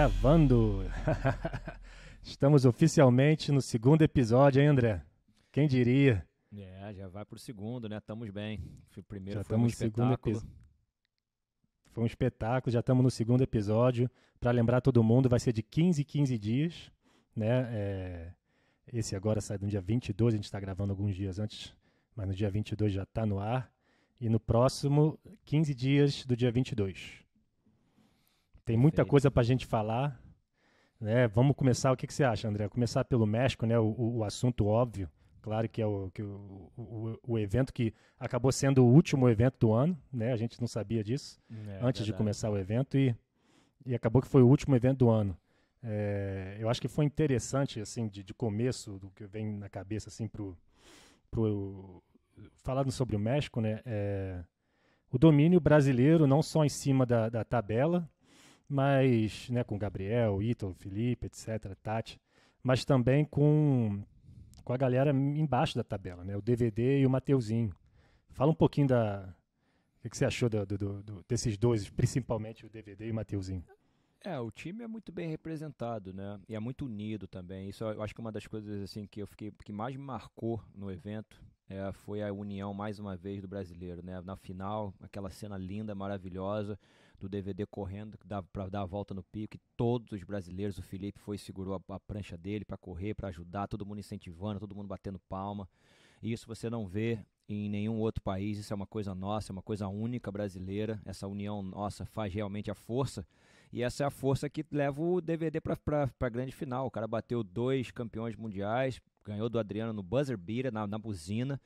Gravando! Estamos oficialmente no segundo episódio, hein, André? Quem diria? É, já vai pro segundo, né? Estamos bem. O primeiro já foi um espetáculo. Foi um espetáculo, já estamos no segundo episódio. Para lembrar todo mundo, vai ser de 15 em 15 dias, né? É... Esse agora sai no dia 22, a gente está gravando alguns dias antes, mas no dia 22 já está no ar. E no próximo, 15 dias do dia 22. Tem muita coisa para a gente falar. Né? Vamos começar, o que, que você acha, André? Começar pelo México, né? o, o assunto óbvio. Claro que é o, que o, o, o, evento que acabou sendo o último evento do ano, né? A gente não sabia disso é, é antes verdade. de começar o evento e, e acabou que foi o último evento do ano. É, eu acho que foi interessante, assim, de, de começo, do que vem na cabeça, assim, pro, pro falando sobre o México, né? É, o domínio brasileiro, não só em cima da, da tabela, mas né, com Gabriel, Ítalo, Felipe, etc., Tati, mas também com, com a galera embaixo da tabela, né, o DVD e o Mateuzinho. Fala um pouquinho da. O que, que você achou do, do, do, desses dois, principalmente o DVD e o Mateuzinho? É, o time é muito bem representado, né? E é muito unido também. Isso eu acho que é uma das coisas assim que eu fiquei que mais me marcou no evento é, foi a união mais uma vez do brasileiro, né? Na final, aquela cena linda, maravilhosa do DVD correndo para dar a volta no pico, e todos os brasileiros, o Felipe foi segurou a, a prancha dele para correr, para ajudar, todo mundo incentivando, todo mundo batendo palma. E isso você não vê em nenhum outro país, isso é uma coisa nossa, é uma coisa única brasileira. Essa união nossa faz realmente a força, e essa é a força que leva o DVD para a grande final. O cara bateu dois campeões mundiais, ganhou do Adriano no buzzer beater, na, na buzina,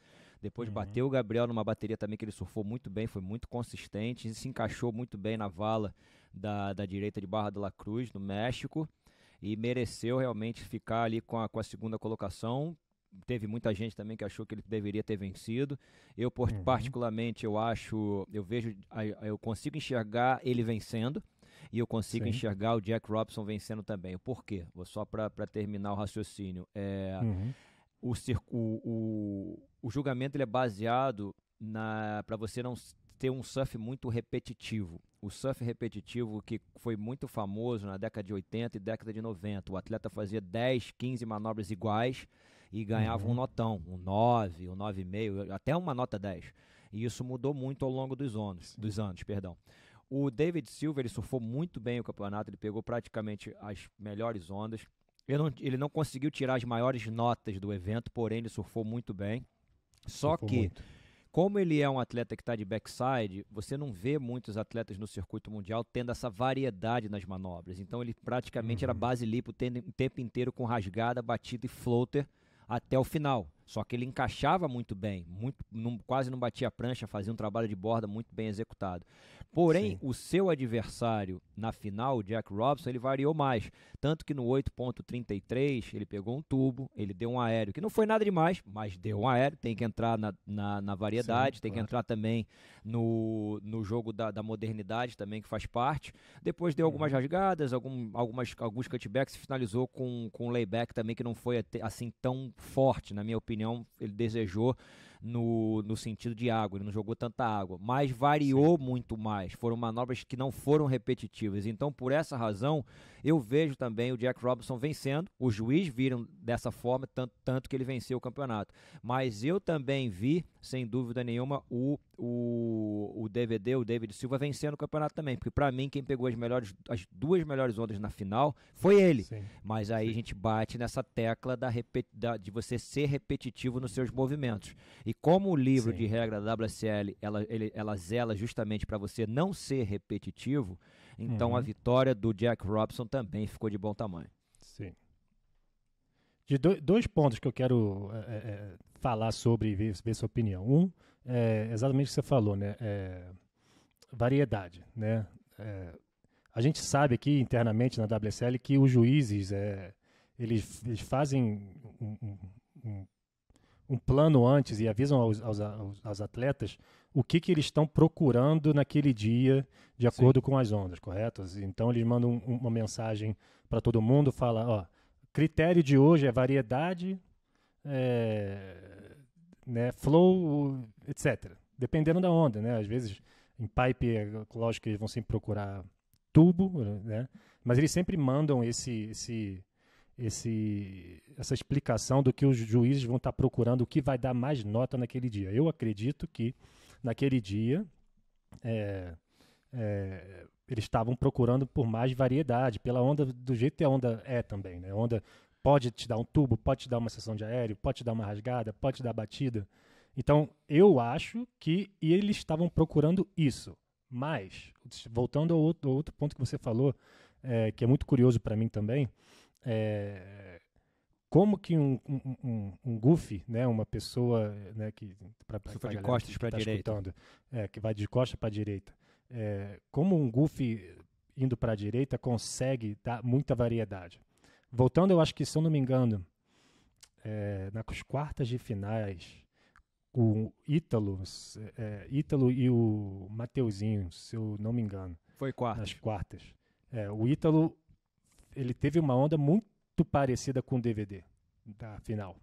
depois uhum. bateu o Gabriel numa bateria também que ele surfou muito bem, foi muito consistente, se encaixou muito bem na vala da, da direita de Barra de la Cruz, no México, e mereceu realmente ficar ali com a, com a segunda colocação. Teve muita gente também que achou que ele deveria ter vencido. Eu, uhum. particularmente, eu acho, eu vejo, eu consigo enxergar ele vencendo e eu consigo Sim. enxergar o Jack Robson vencendo também. Por quê? Vou só para terminar o raciocínio. É, uhum. o, o, o julgamento ele é baseado na para você não ter um surf muito repetitivo. O surf repetitivo que foi muito famoso na década de 80 e década de 90. O atleta fazia 10, 15 manobras iguais e ganhava uhum. um notão, um 9, um 9,5, até uma nota 10. E isso mudou muito ao longo dos anos, dos anos, perdão. O David Silver ele surfou muito bem o campeonato, ele pegou praticamente as melhores ondas. Ele não, ele não conseguiu tirar as maiores notas do evento, porém ele surfou muito bem. Só que, muito. como ele é um atleta que está de backside, você não vê muitos atletas no circuito mundial tendo essa variedade nas manobras. Então ele praticamente uhum. era base lipo o tempo inteiro com rasgada, batida e floater até o final. Só que ele encaixava muito bem, muito, não, quase não batia a prancha, fazia um trabalho de borda muito bem executado. Porém, Sim. o seu adversário na final, o Jack Robson, ele variou mais. Tanto que no 8.33 ele pegou um tubo, ele deu um aéreo, que não foi nada demais, mas deu um aéreo. Tem que entrar na, na, na variedade, Sim, tem claro. que entrar também no, no jogo da, da modernidade também, que faz parte. Depois deu algumas uhum. rasgadas, algum, algumas, alguns cutbacks, finalizou com, com um layback também, que não foi assim tão forte, na minha opinião opinião, ele desejou no, no sentido de água, ele não jogou tanta água, mas variou Sim. muito mais. Foram manobras que não foram repetitivas. Então, por essa razão, eu vejo também o Jack Robinson vencendo. O juiz viram dessa forma, tanto, tanto que ele venceu o campeonato. Mas eu também vi, sem dúvida nenhuma, o, o, o DVD, o David Silva, vencendo o campeonato também. Porque para mim, quem pegou as, melhores, as duas melhores ondas na final foi ele. Sim. Mas aí Sim. a gente bate nessa tecla da, da, de você ser repetitivo nos seus movimentos. E como o livro Sim. de regra da WSL, ela, ele, ela zela justamente para você não ser repetitivo, então uhum. a vitória do Jack Robson também ficou de bom tamanho. Sim. De dois pontos que eu quero é, é, é, falar sobre e ver, ver, sua opinião. Um, é exatamente o que você falou, né? É, variedade, né? É, a gente sabe aqui internamente na WSL que os juízes, é, eles, eles fazem um, um, um um plano antes e avisam aos, aos, aos atletas o que, que eles estão procurando naquele dia, de acordo Sim. com as ondas, correto? Então eles mandam um, uma mensagem para todo mundo, fala, ó, critério de hoje é variedade, é, né, flow, etc. Dependendo da onda, né? Às vezes em pipe, é, lógico que eles vão sempre procurar tubo, né? Mas eles sempre mandam esse, esse esse, essa explicação do que os juízes vão estar tá procurando, o que vai dar mais nota naquele dia. Eu acredito que naquele dia é, é, eles estavam procurando por mais variedade, pela onda, do jeito que a onda é também. Né? A onda pode te dar um tubo, pode te dar uma sessão de aéreo, pode te dar uma rasgada, pode te dar batida. Então, eu acho que eles estavam procurando isso. Mas, voltando ao outro, ponto que você falou, é, que é muito curioso para mim também, é, como que um, um, um, um goofy, né, uma pessoa né, que para de costas para tá direita, é, que vai de costas para a direita, é, como um goofy indo para a direita consegue dar muita variedade. Voltando, eu acho que se eu não me engano, é, nas quartas de finais, o Ítalo, é, Ítalo e o Mateuzinho, se eu não me engano. Foi quartas. Nas quartas. É, o Ítalo ele teve uma onda muito parecida com o DVD da final.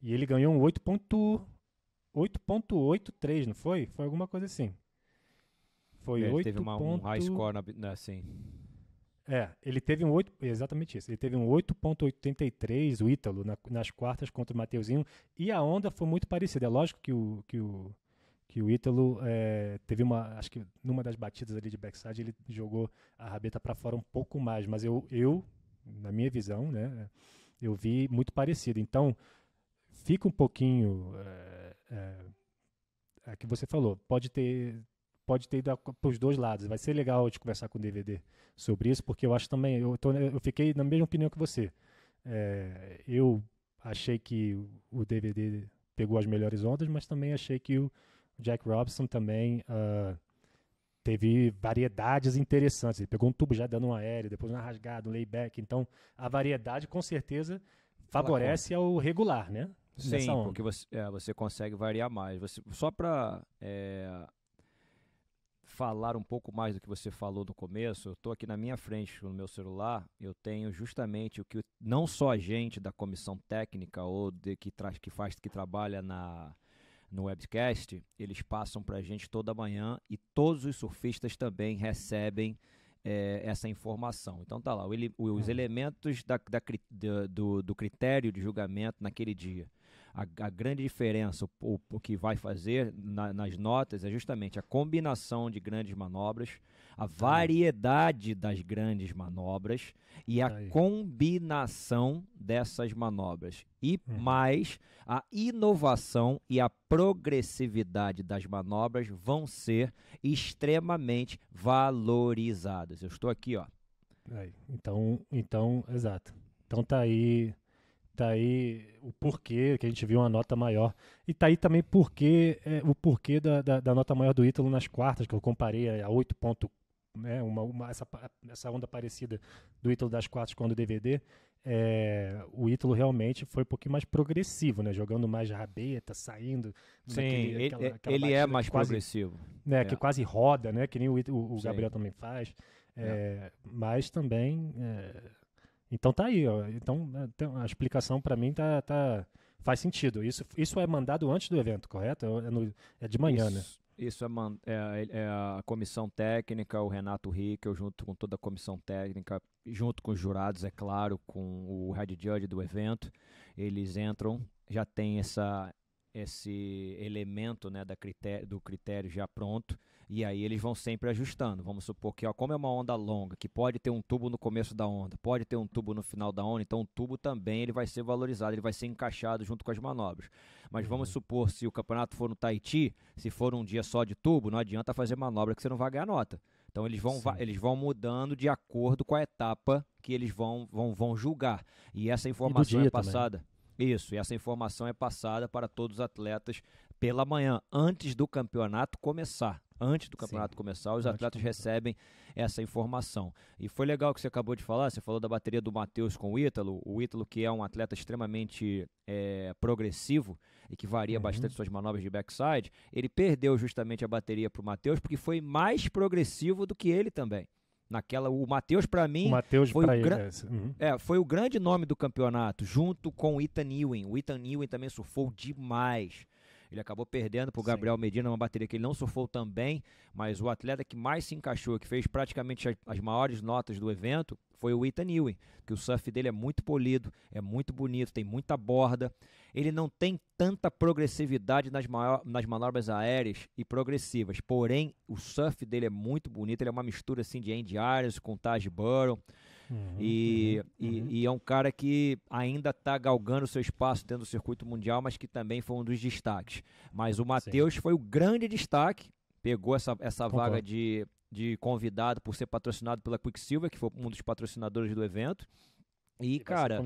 E ele ganhou um 8.83 não foi? Foi alguma coisa assim. Foi é, ele 8. Teve uma, ponto... um high score na, na assim. É, ele teve um 8, é, exatamente isso. Ele teve um 8.83, o Ítalo, na, nas quartas contra o Mateuzinho, e a onda foi muito parecida. É lógico que o, que o que o Ítalo é, teve uma, acho que numa das batidas ali de backside, ele jogou a rabeta para fora um pouco mais, mas eu, eu, na minha visão, né, eu vi muito parecido. Então, fica um pouquinho é, é, é que você falou, pode ter pode ter ido para os dois lados. Vai ser legal de conversar com o DVD sobre isso, porque eu acho também, eu, tô, eu fiquei na mesma opinião que você. É, eu achei que o DVD pegou as melhores ondas, mas também achei que o, o Jack Robinson também uh, teve variedades interessantes. Ele pegou um tubo já dando um aéreo, depois uma rasgada, um layback. Então, a variedade com certeza favorece ao regular, né? Sim, porque você, é, você consegue variar mais. Você, só para é, falar um pouco mais do que você falou no começo, eu estou aqui na minha frente no meu celular, eu tenho justamente o que não só a gente da comissão técnica ou de que, tra que faz que trabalha na no webcast, eles passam para a gente toda manhã e todos os surfistas também recebem é, essa informação. Então tá lá, ele, os uhum. elementos da, da, do, do, critério de julgamento naquele dia. A, a grande diferença, o, o, que vai fazer na, nas notas, é justamente a combinação de grandes manobras a tá variedade das grandes manobras e a tá combinação dessas manobras e uhum. mais a inovação e a progressividade das manobras vão ser extremamente valorizadas. Eu estou aqui, ó. Aí. Então, então, exato. Então tá aí, tá aí o porquê que a gente viu uma nota maior. E tá aí também porquê, é, o porquê da, da, da, nota maior do Ítalo nas quartas, que eu comparei a 8.4 né, uma, uma, essa, essa onda parecida do Ítalo das Quatro quando o DVD, é, o Ítalo realmente foi um pouquinho mais progressivo, né? Jogando mais rabeta, saindo. Sim, daquele, ele, aquela, é, aquela ele é mais quase, progressivo. Né, é. Que quase roda, né? Que nem o, o, o Gabriel também faz. É, é. mas também... É, então tá aí, ó. Então né, a explicação para mim tá, tá, faz sentido. Isso, isso é mandado antes do evento, correto? É, no, de manhã, isso. né? Isso é, é, é, a comissão técnica, o Renato Rickel, junto com toda a comissão técnica, junto com os jurados, é claro, com o head judge do evento. Eles entram, já tem essa, esse elemento né, da critério, do critério já pronto. E aí eles vão sempre ajustando. Vamos supor que, ó, como é uma onda longa, que pode ter um tubo no começo da onda, pode ter um tubo no final da onda, então o tubo também ele vai ser valorizado, ele vai ser encaixado junto com as manobras. Mas vamos uhum. supor, se o campeonato for no Tahiti, se for um dia só de tubo, não adianta fazer manobra que você não vai ganhar nota. Então eles vão, eles vão mudando de acordo com a etapa que eles vão, vão, vão julgar. E essa informação e é passada. Também. Isso, e essa informação é passada para todos os atletas pela manhã, antes do campeonato começar. Antes do campeonato Sim, começar, os atletas recebem essa informação. E foi legal que você acabou de falar, você falou da bateria do Matheus com o Ítalo. O Ítalo, que é um atleta extremamente é, progressivo e que varia uhum. bastante suas manobras de backside, ele perdeu justamente a bateria para o Matheus porque foi mais progressivo do que ele também. Naquela, o Matheus, para mim, o Mateus foi, o é uhum. é, foi o grande nome do campeonato, junto com o Ethan Ewing. O Ethan Ewing também surfou demais. Ele acabou perdendo para o Gabriel Medina, uma bateria que ele não surfou também, mas o atleta que mais se encaixou, que fez praticamente as, as maiores notas do evento, foi o Ethan Ewing, que o surf dele é muito polido, é muito bonito, tem muita borda. Ele não tem tanta progressividade nas, maior, nas manobras aéreas e progressivas, porém o surf dele é muito bonito, ele é uma mistura assim de Andy Irons com Taj Burrow. Uhum, e, uhum, e, uhum. e, é um cara que ainda está galgando seu espaço dentro do circuito mundial, mas que também foi um dos destaques. Mas o Matheus foi o grande destaque, pegou essa, essa vaga de, de convidado por ser patrocinado pela Quicksilver, que foi um dos patrocinadores do evento. E, e cara,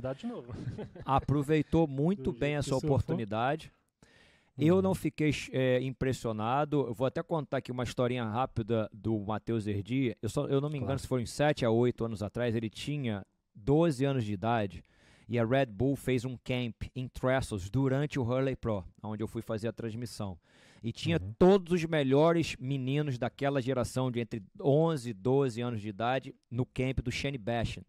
aproveitou muito bem essa oportunidade. Eu uhum. não fiquei é, impressionado. Eu vou até contar aqui uma historinha rápida do Matheus Erdi. Eu, só, eu não me engano claro. se foram 7 a 8 anos atrás, ele tinha 12 anos de idade e a Red Bull fez um camp em Trestles durante o Hurley Pro, onde eu fui fazer a transmissão. E tinha uhum. todos os melhores meninos daquela geração de entre 11 e 12 anos de idade no camp do Shane Bashan.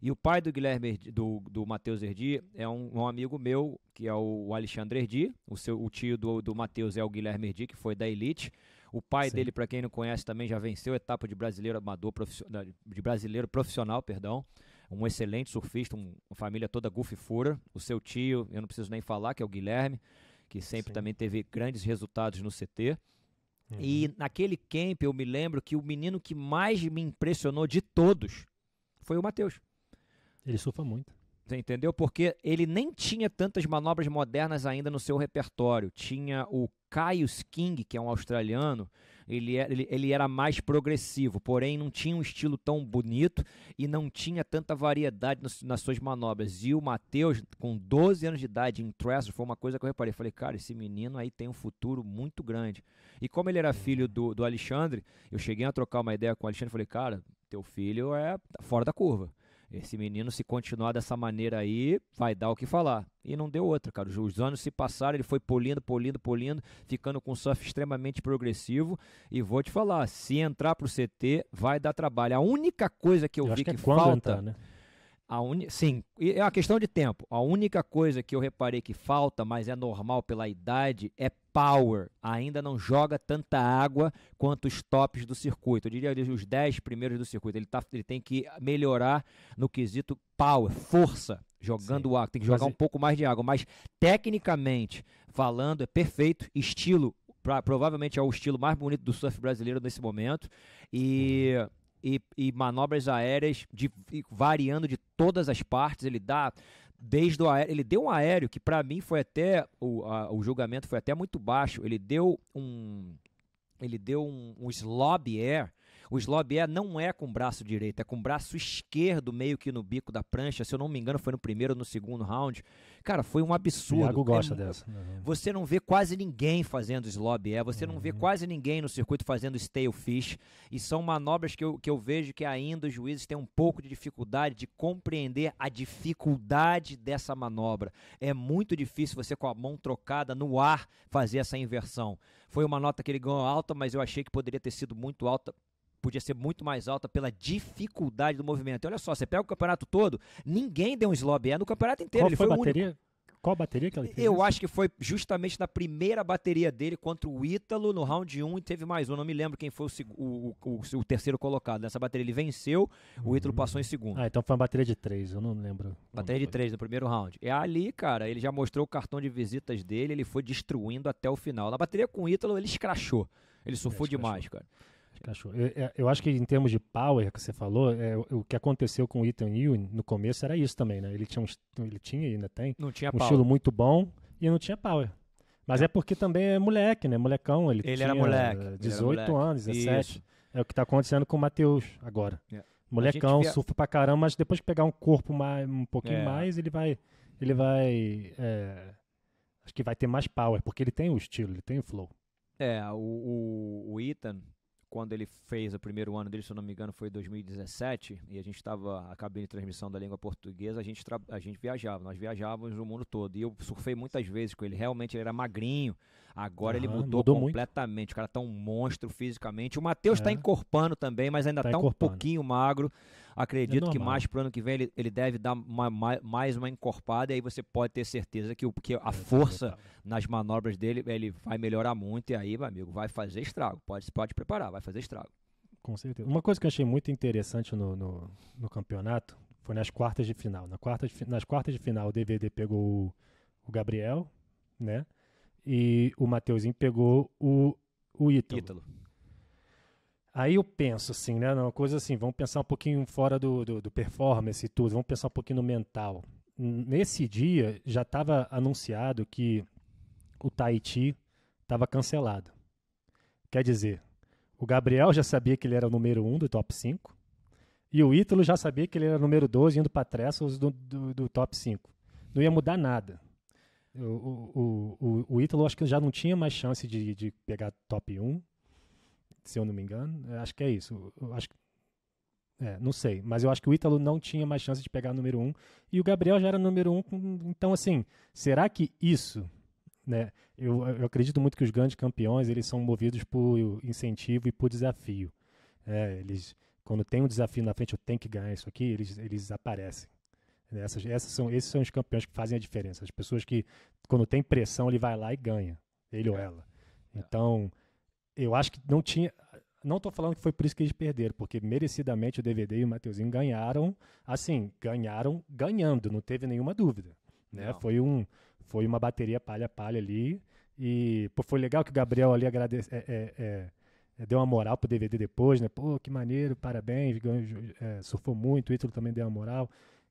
E o pai do Guilherme, do, do Matheus Erdi, é um, um, amigo meu, que é o Alexandre Erdi. O, seu, o tio do, do Matheus é o Guilherme Erdi, que foi da Elite. O pai Sim. dele, para quem não conhece, também já venceu a etapa de brasileiro amador profissional, de brasileiro profissional, perdão. Um excelente surfista, um, uma família toda gufifura. O seu tio, eu não preciso nem falar, que é o Guilherme, que sempre Sim. também teve grandes resultados no CT. Uhum. E naquele camp eu me lembro que o menino que mais me impressionou de todos foi o Matheus. Ele surfa muito. Você entendeu? Porque ele nem tinha tantas manobras modernas ainda no seu repertório. Tinha o Caius King, que é um australiano, ele, é, ele, ele era mais progressivo, porém não tinha um estilo tão bonito e não tinha tanta variedade nas, nas suas manobras. E o Matheus, com 12 anos de idade, em Trestle, foi uma coisa que eu reparei. Falei, cara, esse menino aí tem um futuro muito grande. E como ele era filho do, do Alexandre, eu cheguei a trocar uma ideia com o Alexandre e falei, cara, teu filho é fora da curva. Esse menino, se continuar dessa maneira aí, vai dar o que falar. E não deu outra, cara. Os anos se passaram, ele foi polindo, polindo, polindo, ficando com um surf extremamente progressivo. E vou te falar, se entrar pro CT, vai dar trabalho. A única coisa que eu, eu vi que, que é falta. Entrar, né? A un... Sim, é uma questão de tempo. A única coisa que eu reparei que falta, mas é normal pela idade, é power. Ainda não joga tanta água quanto os tops do circuito. Eu diria os 10 primeiros do circuito. Ele, tá... Ele tem que melhorar no quesito power, força, jogando água. Tem que jogar mas... um pouco mais de água. Mas, tecnicamente falando, é perfeito. Estilo, pra... provavelmente é o estilo mais bonito do surf brasileiro nesse momento. E e, e manobras aéreas de, variando de todas as partes. Ele dá desde o aéreo, ele deu um aéreo que para mim foi até o, a, o julgamento foi até muito baixo. Ele deu um ele deu um, um slob air. O slob air não é com o braço direito, é com o braço esquerdo, meio que no bico da prancha. Se eu não me engano, foi no primeiro ou no segundo round. Cara, foi um absurdo. O gosta é, dessa. Você não vê quase ninguém fazendo slob air, é. você uhum. não vê uhum. quase ninguém no circuito fazendo fish E são manobras que eu, que eu vejo que ainda os juízes têm um pouco de dificuldade de compreender a dificuldade dessa manobra. É muito difícil você com a mão trocada no ar fazer essa inversão. Foi uma nota que ele ganhou alta, mas eu achei que poderia ter sido muito alta podia ser muito mais alta pela dificuldade do movimento. E olha só, você pega o campeonato todo, ninguém deu um slob é no campeonato inteiro. Qual ele foi, a bateria? Único. Qual a bateria que ele fez? Eu isso? acho que foi justamente na primeira bateria dele contra o Ítalo no round 1 e teve mais um. Não me lembro quem foi o, o, o, o terceiro colocado. Nessa bateria ele venceu, o Ítalo uhum. passou em segundo. Ah, então foi uma bateria de três eu não lembro. Bateria de três no primeiro round. é ali, cara, ele já mostrou o cartão de visitas dele, ele foi destruindo até o final. Na bateria com o Ítalo ele escrachou. Ele surfou é, demais, cara. Cachorro. Eu, é, eu, acho que em termos de power que você falou, é, o que aconteceu com o Ethan Ewing no começo era isso também, né? Ele tinha, um, ele tinha e ainda tem não tinha um power. estilo muito bom e não tinha power. Mas é porque também é moleque, né? Molecão. Ele, ele tinha eh, era moleque. 18 era moleque. anos, 17. Isso. É o que está acontecendo com o Matheus agora. É. Molecão, via... surfa pra caramba, mas depois que pegar um corpo mais, um pouquinho é. mais, ele vai. Ele vai. É, acho que vai ter mais power, porque ele tem o estilo, ele tem o flow. É, o, o, o Ethan, quando ele fez o primeiro ano dele, se eu não me engano, foi 2017, e a gente estava, a cabine de transmissão da língua portuguesa, a gente, a gente viajava, nós viajávamos o mundo todo. E eu surfei muitas vezes com ele, realmente ele era magrinho, agora ele mudou, mudou completamente. Muito. O cara tá um monstro fisicamente. O Matheus está é. encorpando também, mas ainda está tá um pouquinho magro. Acredito é que mais para o ano que vem ele, ele deve dar uma, mais uma encorpada e aí você pode ter certeza que, o, que a força nas manobras dele ele vai melhorar muito e aí, meu amigo, vai fazer estrago. Pode, pode preparar, vai fazer estrago. Com certeza. Uma coisa que eu achei muito interessante no, no, no campeonato foi nas quartas de final. Na quarta de, nas quartas de final, o DVD pegou o, Gabriel, né? E o Mateuzinho pegou o, o Ítalo. Ítalo. Aí eu penso assim, né? Uma coisa assim, vamos pensar um pouquinho fora do, do, do performance e tudo, vamos pensar um pouquinho no mental. Nesse dia já estava anunciado que o Tahiti estava cancelado. Quer dizer, o Gabriel já sabia que ele era o número 1 um do top 5, e o Ítalo já sabia que ele era o número 12 indo para a do, do, do top 5. Não ia mudar nada. O, o, o, o Ítalo acho que já não tinha mais chance de, de pegar top 1. Um se eu não me engano. É, acho que é isso. Eu acho que... É, não sei, mas eu acho que o Ítalo não tinha mais chance de pegar o número um, e o Gabriel já era número um, então assim, será que isso, né, eu, eu acredito muito que os grandes campeões, eles são movidos por incentivo e por desafio, é, eles, quando tem um desafio na frente, eu tenho que ganhar isso aqui, eles, eles aparecem, né, essas, essas são, esses são os campeões que fazem a diferença, as pessoas que, quando tem pressão, ele vai lá e ganha, ele é. ou ela, é. então eu acho que não tinha. Não estou falando que foi por isso que eles perderam, porque merecidamente o DVD e o Mateuzinho ganharam, assim, ganharam ganhando, não teve nenhuma dúvida. Né? Foi, um, foi uma bateria palha-palha ali. E pô, foi legal que o Gabriel ali agradece, é, é, é, deu uma moral pro DVD depois, né? Pô, que maneiro, parabéns, é, surfou muito, o Ítalo também deu uma moral.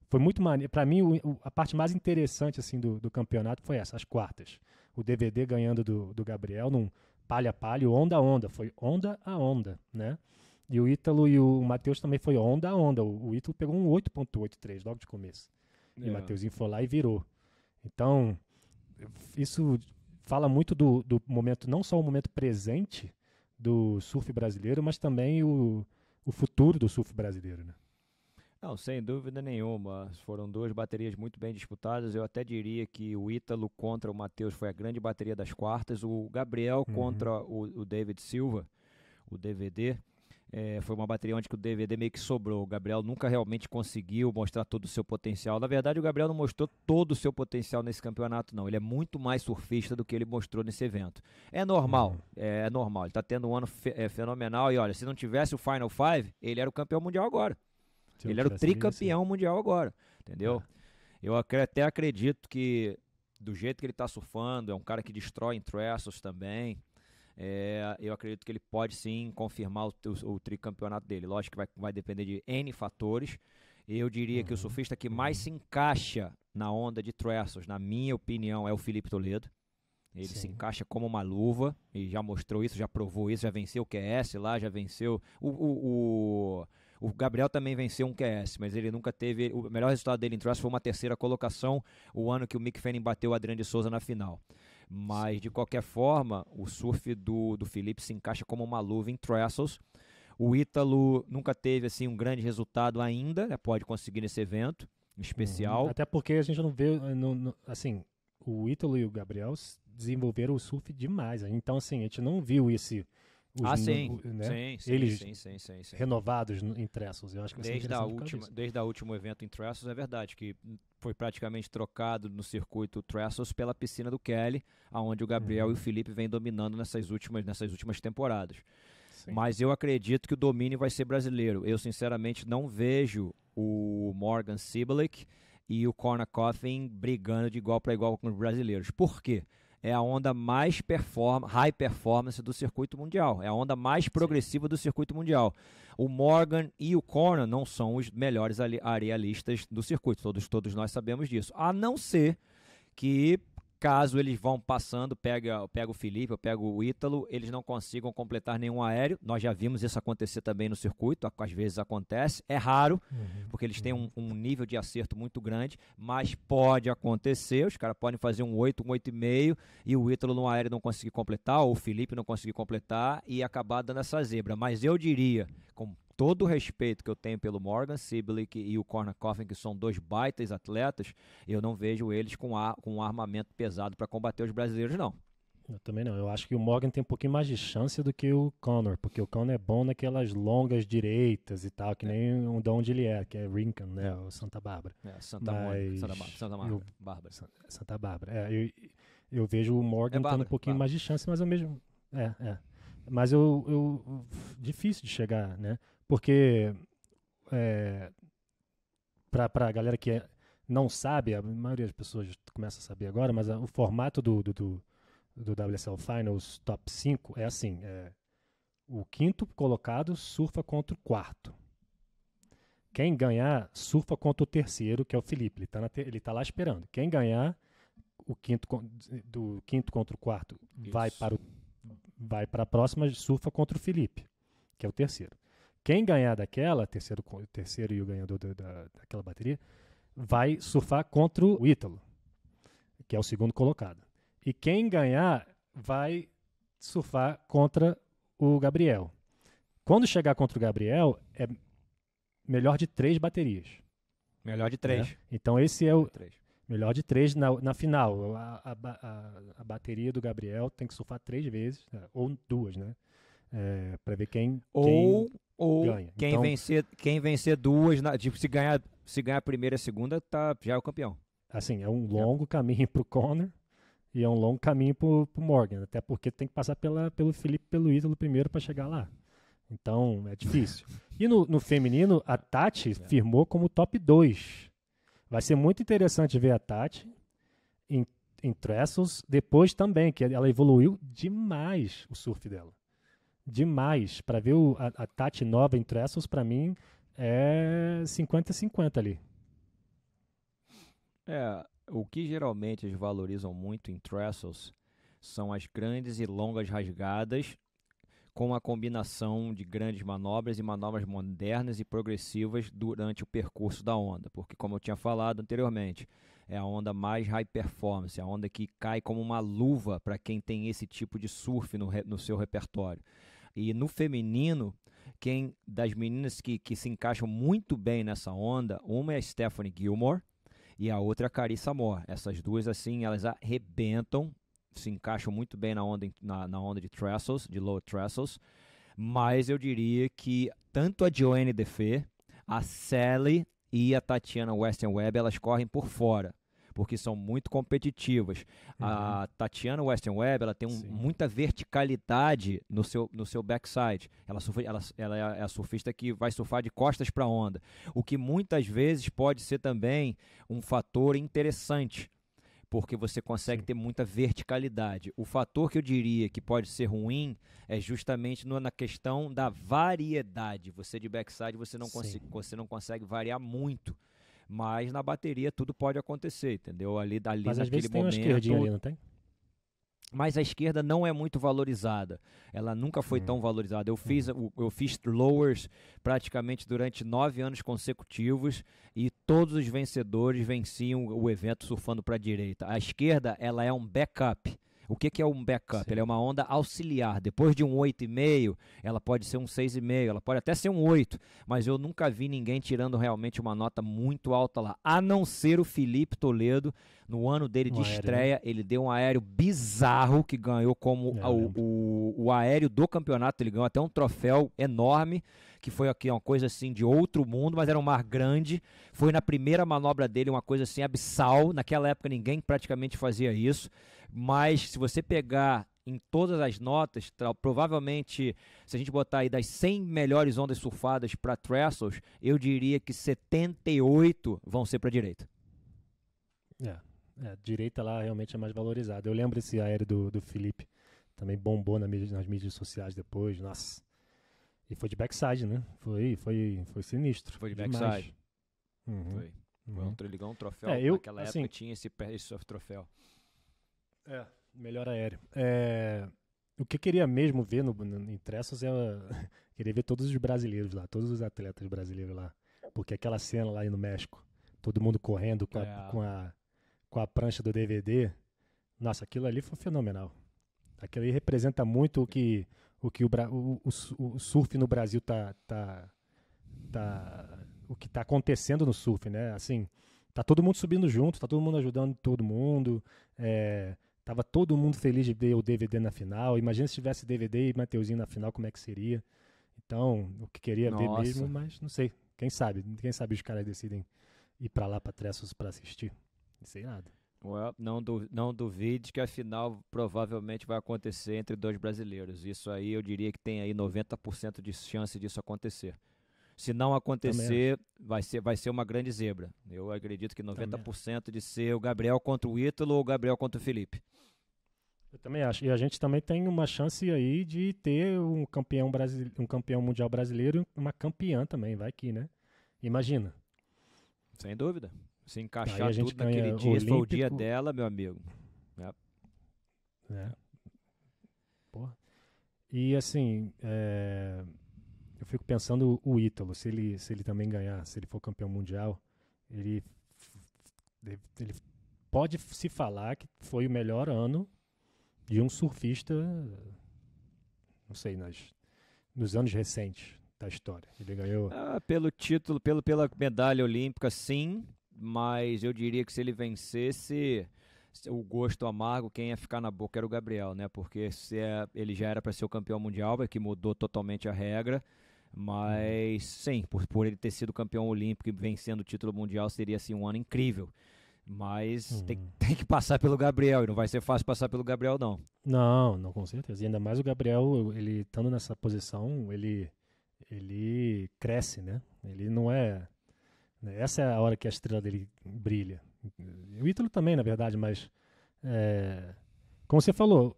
Foi muito maneiro. Para mim, o, a parte mais interessante assim do, do campeonato foi essa, as quartas. O DVD ganhando do, do Gabriel num, palha a palha, onda a onda, foi onda a onda, né? E o Ítalo e o Matheus também foi onda a onda. O, o Ítalo pegou um 8.83 logo de começo. É. E o é. Matheusinho foi lá e virou. Então, isso fala muito do, do momento, não só o momento presente do surf brasileiro, mas também o, o futuro do surf brasileiro, né? Não, sem dúvida nenhuma. Foram duas baterias muito bem disputadas. Eu até diria que o Ítalo contra o Matheus foi a grande bateria das quartas. O Gabriel uhum. contra o, o, David Silva, o DVD, é, foi uma bateria onde o DVD meio que sobrou. O Gabriel nunca realmente conseguiu mostrar todo o seu potencial. Na verdade, o Gabriel não mostrou todo o seu potencial nesse campeonato, não. Ele é muito mais surfista do que ele mostrou nesse evento. É normal, uhum. é, é, normal. Ele está tendo um ano fe é, fenomenal. E olha, se não tivesse o Final Five, ele era o campeão mundial agora. Se ele era o tricampeão mundial agora, entendeu? É. Eu até acredito que do jeito que ele está surfando, é um cara que destrói em trestles também. É, eu acredito que ele pode sim confirmar o, o, o, tricampeonato dele. Lógico que vai, vai depender de N fatores. Eu diria uhum. que o uhum. surfista que mais uhum. se encaixa na onda de trestles, na minha opinião, é o Felipe Toledo. Ele sim. se encaixa como uma luva e já mostrou isso, já provou isso, já venceu o QS lá, já venceu o, o o Gabriel também venceu um QS, mas ele nunca teve. O melhor resultado dele em Trust foi uma terceira colocação, o ano que o Mick Fanning bateu o Adriano de Souza na final. Mas, de qualquer forma, o surf do, do Felipe se encaixa como uma luva em Trestles. O Ítalo nunca teve assim um grande resultado ainda, né? pode conseguir nesse evento especial. Uhum. Até porque a gente não vê. No, no, assim, o Ítalo e o Gabriel desenvolveram o surf demais. Né? Então, assim, a gente não viu esse ah, sim. Né? sim, sim, Eles sim, sim, sim, sim. renovados em Trestles. Eu acho que desde a última, desde a último evento em Trestles é verdade que foi praticamente trocado no circuito Trestles pela piscina do Kelly, aonde o Gabriel uhum. e o Felipe vêm dominando nessas últimas, nessas últimas temporadas. Sim. Mas eu acredito que o domínio vai ser brasileiro. Eu sinceramente não vejo o Morgan Sibelik e o Corner Coffin brigando de igual para igual com os brasileiros. Por quê? é a onda mais perform high performance do circuito mundial. É a onda mais progressiva Sim. do circuito mundial. O Morgan e o Corner não são os melhores arealistas do circuito. Todos, todos nós sabemos disso. A não ser que caso eles vão passando, pega, pega o Felipe, eu pego o Ítalo, eles não consigam completar nenhum aéreo. Nós já vimos isso acontecer também no circuito, às vezes acontece, é raro, uhum, porque eles têm uhum. um, um, nível de acerto muito grande, mas pode acontecer, os caras podem fazer um 8, um 8,5 e o Ítalo no aéreo não conseguir completar, ou o Felipe não conseguir completar e acabar dando essa zebra. Mas eu diria, com todo o respeito que eu tenho pelo Morgan Sibley e o Corner Coffin, que são dois baitas atletas, eu não vejo eles com, ar, com um armamento pesado para combater os brasileiros, não. Eu também não. Eu acho que o Morgan tem um pouquinho mais de chance do que o Connor, porque o Connor é bom naquelas longas direitas e tal, que é. nem um de onde ele é, que é Rincon, né? O Santa Bárbara. É, Santa Mas... Santa Bárbara. Santa Bárbara. Eu... Santa Bárbara. É, eu, eu vejo o Morgan é Bárbara, tendo um pouquinho Bárbara. mais de chance, mas eu é mesmo. É, é. Mas eu, eu. Difícil de chegar, né? Porque, é, para a galera que é, não sabe, a maioria das pessoas começa a saber agora, mas a, o formato do, do, do, do, WSL Finals Top 5 é assim: é, o quinto colocado surfa contra o quarto. Quem ganhar, surfa contra o terceiro, que é o Felipe. Ele está tá lá esperando. Quem ganhar, o quinto do quinto contra o quarto Isso. vai para o, vai para a próxima surfa contra o Felipe que é o terceiro quem ganhar daquela, terceiro, terceiro e o ganhador da, da, daquela bateria, vai surfar contra o Ítalo, que é o segundo colocado. E quem ganhar vai surfar contra o Gabriel. Quando chegar contra o Gabriel, é melhor de três baterias. Melhor de três. Né? Então esse é o. Três. Melhor de três na, na final. A, a, a, a, bateria do Gabriel tem que surfar três vezes, né? ou duas, né? é, para ver quem, ou, quem ou ganha. Quem, então, vencer, quem vencer duas, na, tipo, se ganhar, se ganhar a primeira e a segunda, tá, já é o campeão. Assim, é um longo é. caminho para o Conor e é um longo caminho para o Morgan, até porque tem que passar pela, pelo Felipe pelo Ítalo primeiro para chegar lá. Então, é difícil. e no, no, feminino, a Tati é. firmou como top 2. Vai ser muito interessante ver a Tati em, em Trestles, depois também, que ela evoluiu demais o surf dela demais. Para ver o, a, a, Tati nova em Trestles, para mim, é 50-50 ali. É, o que geralmente eles valorizam muito em Trestles são as grandes e longas rasgadas com a combinação de grandes manobras e manobras modernas e progressivas durante o percurso da onda, porque como eu tinha falado anteriormente, é a onda mais high performance, é a onda que cai como uma luva para quem tem esse tipo de surf no, no seu repertório. E no feminino, quem das meninas que, que se encaixam muito bem nessa onda, uma é a Stephanie Gilmore e a outra é a Carissa Moore. Essas duas, assim, elas arrebentam, se encaixam muito bem na onda, na, na onda de trestles, de low trestles. Mas eu diria que tanto a Joanne Defe, a Sally e a Tatiana Western Webb, elas correm por fora porque são muito competitivas. Uhum. A Tatiana Western Webb, ela tem um, muita verticalidade no seu, no seu backside. Ela, surfa, ela, ela é a é surfista que vai surfar de costas para onda, o que muitas vezes pode ser também um fator interessante porque você consegue Sim. ter muita verticalidade. O fator que eu diria que pode ser ruim é justamente no, na questão da variedade. Você de backside você não, você não consegue variar muito mas na bateria tudo pode acontecer, entendeu? Ali, ali Mas às vezes momento, tem uma esquerdinha ali, não tem? Mas a esquerda não é muito valorizada. Ela nunca foi tão hum. valorizada. Eu fiz, hum. eu, fiz lowers praticamente durante nove anos consecutivos e todos os vencedores venciam o evento surfando para a direita. A esquerda ela é um backup. O que, que é um backup? Sim. Ele é uma onda auxiliar. Depois de um 8,5, ela pode ser um 6,5, ela pode até ser um 8, mas eu nunca vi ninguém tirando realmente uma nota muito alta lá, a não ser o Felipe Toledo. No ano dele de né? estreia, ele deu um aéreo bizarro que ganhou como é, o, o, o, aéreo do campeonato. Ele ganhou até um troféu enorme, que foi aqui uma coisa assim de outro mundo, mas era um mar grande. Foi na primeira manobra dele uma coisa assim abissal. Naquela época ninguém praticamente fazia isso. Mas se você pegar em todas as notas, provavelmente, se a gente botar aí das 100 melhores ondas surfadas para trestles, eu diria que 78 vão ser para direita. É, é, a direita lá realmente é mais valorizada. Eu lembro esse aéreo do, do Felipe, também bombou na mídia, nas mídias sociais depois, nossa. E foi de backside, né? Foi, foi, foi sinistro. Foi de demais. backside. Uhum. Foi. Uhum. Foi um, uhum. ligou um troféu. É, eu, Naquela assim, época tinha esse, esse troféu. É, melhor aéreo. É, o que eu queria mesmo ver no, no, em Tressos é. queria ver todos os brasileiros lá, todos os atletas brasileiros lá. Porque aquela cena lá no México, todo mundo correndo com a, é. com a, com a prancha do DVD. Nossa, aquilo ali foi fenomenal. Aquilo ali representa muito o que o, que o, o, o surf no Brasil tá, tá, tá. O que tá acontecendo no surf, né? Assim, tá todo mundo subindo junto, tá todo mundo ajudando todo mundo. É, Tava todo mundo feliz de ver o DVD na final. Imagina se tivesse DVD e Mateuzinho na final, como é que seria? Então, o que queria Nossa. ver mesmo, mas não sei. Quem sabe? Quem sabe os caras decidem ir para lá para Tressos para assistir. Não sei nada. Well, não, du não duvide que a final provavelmente vai acontecer entre dois brasileiros. Isso aí eu diria que tem aí 90% de chance disso acontecer. Se não acontecer, vai ser, vai ser uma grande zebra. Eu acredito que 90% de ser o Gabriel contra o Ítalo ou o Gabriel contra o Felipe. Eu também acho. E a gente também tem uma chance aí de ter um campeão, brasile... um campeão mundial brasileiro e uma campeã também, vai aqui, né? Imagina. Sem dúvida. Se encaixar tudo naquele dia, Olímpico... foi o dia dela, meu amigo. É. é. Porra. E assim, é fico pensando o Ítalo, se ele, se ele também ganhar, se ele for campeão mundial, ele, ele pode se falar que foi o melhor ano de um surfista, não sei, nas, nos anos recentes da história. Ele ganhou. Ah, pelo título, pelo, pela medalha olímpica, sim, mas eu diria que se ele vencesse o gosto amargo, quem ia ficar na boca era o Gabriel, né? Porque se é, ele já era para ser o campeão mundial, é que mudou totalmente a regra. Mas sim, por, por ele ter sido campeão olímpico e vencendo o título mundial, seria assim um ano incrível. Mas hum. tem, tem, que passar pelo Gabriel, e não vai ser fácil passar pelo Gabriel, não. Não, não, com certeza. E ainda mais o Gabriel, ele estando nessa posição, ele, ele cresce, né? Ele não é. Né, essa é a hora que a estrela dele brilha. O Ítalo também, na verdade, mas. É, como você falou,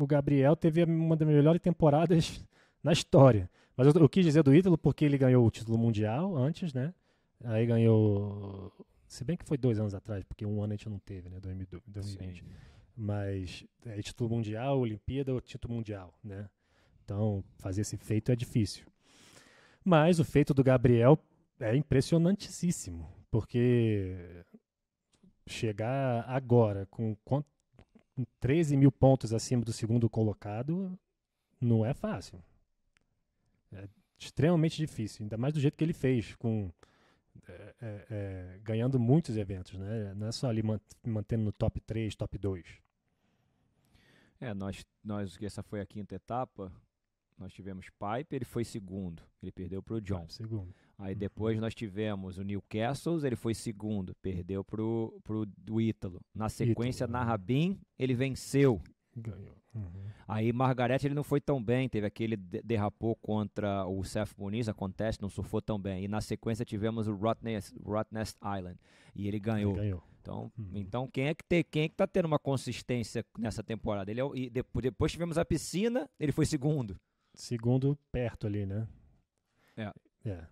o Gabriel teve uma das melhores temporadas na história. Mas eu, eu quis dizer do Ítalo porque ele ganhou o título mundial antes, né? Aí ganhou. Se bem que foi dois anos atrás, porque um ano a gente não teve, né? 2020. Sim. Mas é título mundial, Olimpíada ou título mundial, né? Então, fazer esse feito é difícil. Mas o feito do Gabriel é impressionantíssimo, porque chegar agora com, com 13 mil pontos acima do segundo colocado não é fácil extremamente difícil, ainda mais do jeito que ele fez, com é, é, é ganhando muitos eventos, né? Não é só ali mantendo no top 3, top 2. É, nós, nós, essa foi a quinta etapa, nós tivemos Pipe, ele foi segundo, ele perdeu para o John. Segundo. Aí uhum. depois nós tivemos o Newcastle, ele foi segundo, perdeu para o Ítalo. Na sequência, Ítalo. na Rabin, ele venceu Ganhou. Uhum. Aí Margarete ele não foi tão bem, teve aquele derrapou contra o Seth Muniz, acontece, não surfou tão bem. E na sequência tivemos o Rottnest, Rottnest Island e ele ganhou. Ele ganhou. Então, uhum. então quem é que tem, quem é que tá tendo uma consistência nessa temporada? Ele é, e depois, depois tivemos a piscina, ele foi segundo. Segundo perto ali, né? É. É.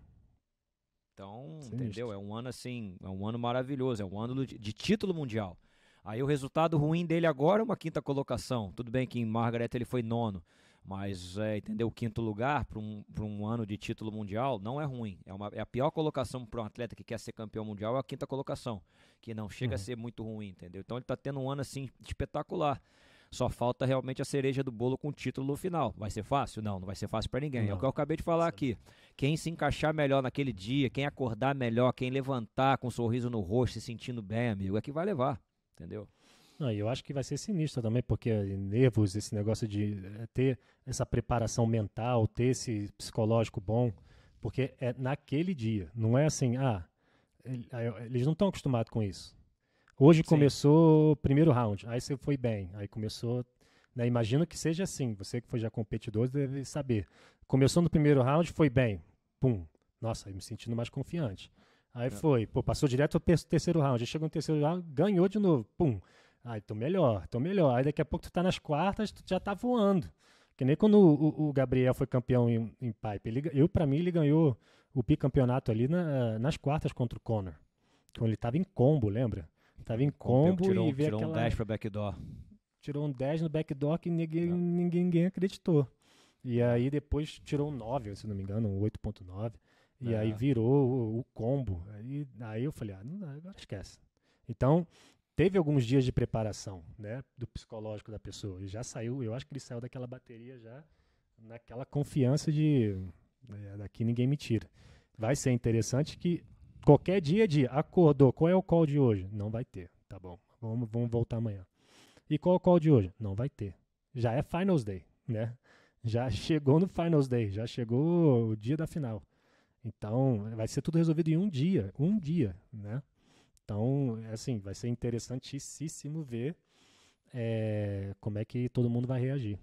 Então, Sinistro. entendeu? É um ano assim, é um ano maravilhoso, é um ano de, de título mundial. Aí o resultado ruim dele agora é uma quinta colocação. Tudo bem que em Margaret ele foi nono, mas é, entendeu? O quinto lugar para um, um ano de título mundial não é ruim. É, uma, é a pior colocação para um atleta que quer ser campeão mundial é a quinta colocação, que não chega uhum. a ser muito ruim, entendeu? Então ele está tendo um ano assim espetacular. Só falta realmente a cereja do bolo com o título no final. Vai ser fácil? Não, não vai ser fácil para ninguém. Não. É o que eu acabei de falar aqui. Quem se encaixar melhor naquele dia, quem acordar melhor, quem levantar com um sorriso no rosto, se sentindo bem, amigo, é que vai levar entendeu? Não, eu acho que vai ser sinistro também, porque é nervos, esse negócio de é, ter essa preparação mental, ter esse psicológico bom, porque é naquele dia, não é assim, ah, eles não estão acostumados com isso. Hoje Sim. começou o primeiro round, aí você foi bem, aí começou. Né, imagino que seja assim, você que foi já competidor deve saber. Começou no primeiro round, foi bem, pum, nossa, me sentindo mais confiante. Aí é. foi, pô, passou direto ao terceiro round. Aí chegou no terceiro round, ganhou de novo. Pum. Aí tô melhor, tô melhor. Aí daqui a pouco tu tá nas quartas, tu já tá voando. Que nem quando o, o Gabriel foi campeão em, em pipe. Ele, eu, para mim, ele ganhou o bicampeonato ali na, nas quartas contra o Conor. Quando então ele tava em combo, lembra? Tava em combo tirou, e veio tirou aquela... um 10 pro backdoor. Tirou um 10 no backdoor que ninguém, é. ninguém, ninguém acreditou. E aí depois tirou um 9, se não me engano, um 8.9. E aí virou o, combo. E aí eu falei, ah, não, agora esquece. Então, teve alguns dias de preparação, né, do psicológico da pessoa. E já saiu, eu acho que ele saiu daquela bateria já naquela confiança de é, daqui ninguém me tira. Vai ser interessante que qualquer dia de acordou, qual é o call de hoje? Não vai ter, tá bom. Vamos, vamos voltar amanhã. E qual é o call de hoje? Não vai ter. Já é finals day, né? Já chegou no finals day, já chegou o dia da final. Então, vai ser tudo resolvido em um dia, um dia, né? Então, é assim, vai ser interessantíssimo ver é, como é que todo mundo vai reagir.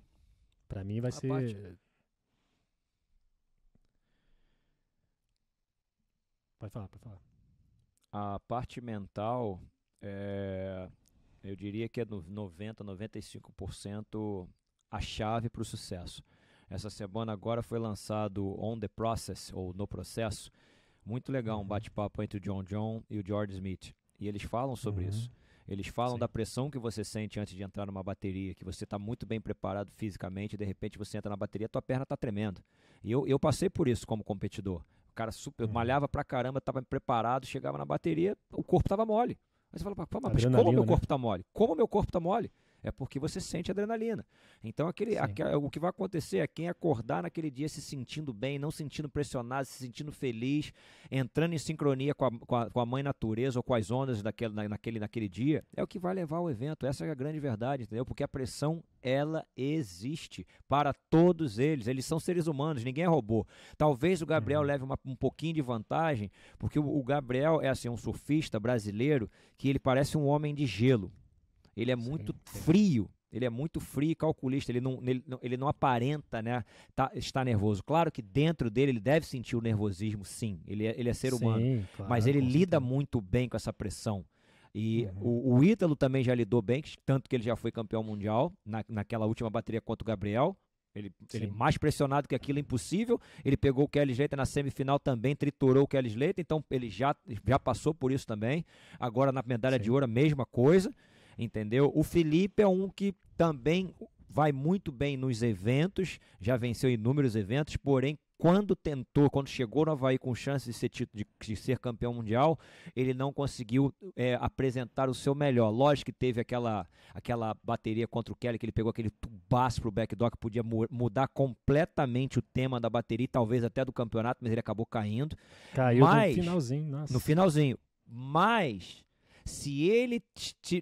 Para mim vai A ser parte... Pode falar, pode falar. A parte mental, é, eu diria que é no 90, 95% a chave para o sucesso. Essa semana agora foi lançado On the Process, ou No Processo. Muito legal, um uhum. bate-papo entre o John John e o George Smith. E eles falam sobre uhum. isso. Eles falam Sim. da pressão que você sente antes de entrar numa bateria, que você está muito bem preparado fisicamente, e de repente você entra na bateria, tua perna está tremendo. E eu, eu passei por isso como competidor. O cara super uhum. malhava pra caramba, estava preparado, chegava na bateria, o corpo estava mole. Aí você fala, mas, mas como meu né? corpo está mole? Como meu corpo está mole? é porque você sente adrenalina. Então, aquele, aquele, o que vai acontecer é quem acordar naquele dia se sentindo bem, não sentindo pressionado, se sentindo feliz, entrando em sincronia com a, com a, com a mãe natureza ou com as ondas daquele, na, naquele, naquele dia, é o que vai levar ao evento. Essa é a grande verdade, entendeu? Porque a pressão ela existe para todos eles. Eles são seres humanos, ninguém é robô. Talvez o Gabriel uhum. leve uma, um pouquinho de vantagem, porque o, o Gabriel é assim um surfista brasileiro que ele parece um homem de gelo ele é muito sim. frio. Ele é muito frio e calculista, ele não, ele, ele não aparenta né, tá, estar nervoso. Claro que dentro dele ele deve sentir o nervosismo, sim. Ele é, ele é ser sim, humano. Claro, mas ele lida muito bem com essa pressão. E uhum. o, o Ítalo também já lidou bem, tanto que ele já foi campeão mundial na, naquela última bateria contra o Gabriel. Ele, ele, mais pressionado que aquilo, impossível. Ele pegou o Kelly Slater na semifinal também, triturou o Kelly Slater, então ele já, já passou por isso também. Agora na medalha Sim. de ouro, a mesma coisa entendeu? O Felipe é um que também vai muito bem nos eventos, já venceu inúmeros eventos, porém quando tentou, quando chegou no Havaí com chance de ser, de, de ser campeão mundial, ele não conseguiu é, apresentar o seu melhor. Lógico que teve aquela, aquela bateria contra o Kelly, que ele pegou aquele tubaço pro backdoor, que podia mu mudar completamente o tema da bateria, talvez até do campeonato, mas ele acabou caindo. Caiu mas, no finalzinho, nossa. No finalzinho. Mas se ele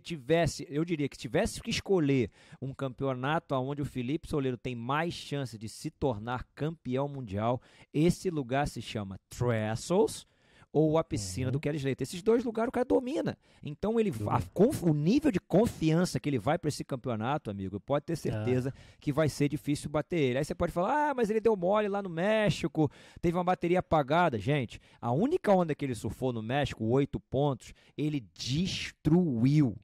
tivesse, eu diria que tivesse que escolher um campeonato onde o Felipe Soleiro tem mais chance de se tornar campeão mundial, esse lugar se chama Trestles ou a piscina uhum. do Kelly Slater. Esses dois lugares o cara domina. Então ele a, o nível de confiança que ele vai para esse campeonato, amigo, pode ter tá. certeza que vai ser difícil bater ele. Aí você pode falar: "Ah, mas ele deu mole lá no México, teve uma bateria apagada". Gente, a única onda que ele surfou no México, oito pontos, ele destruiu.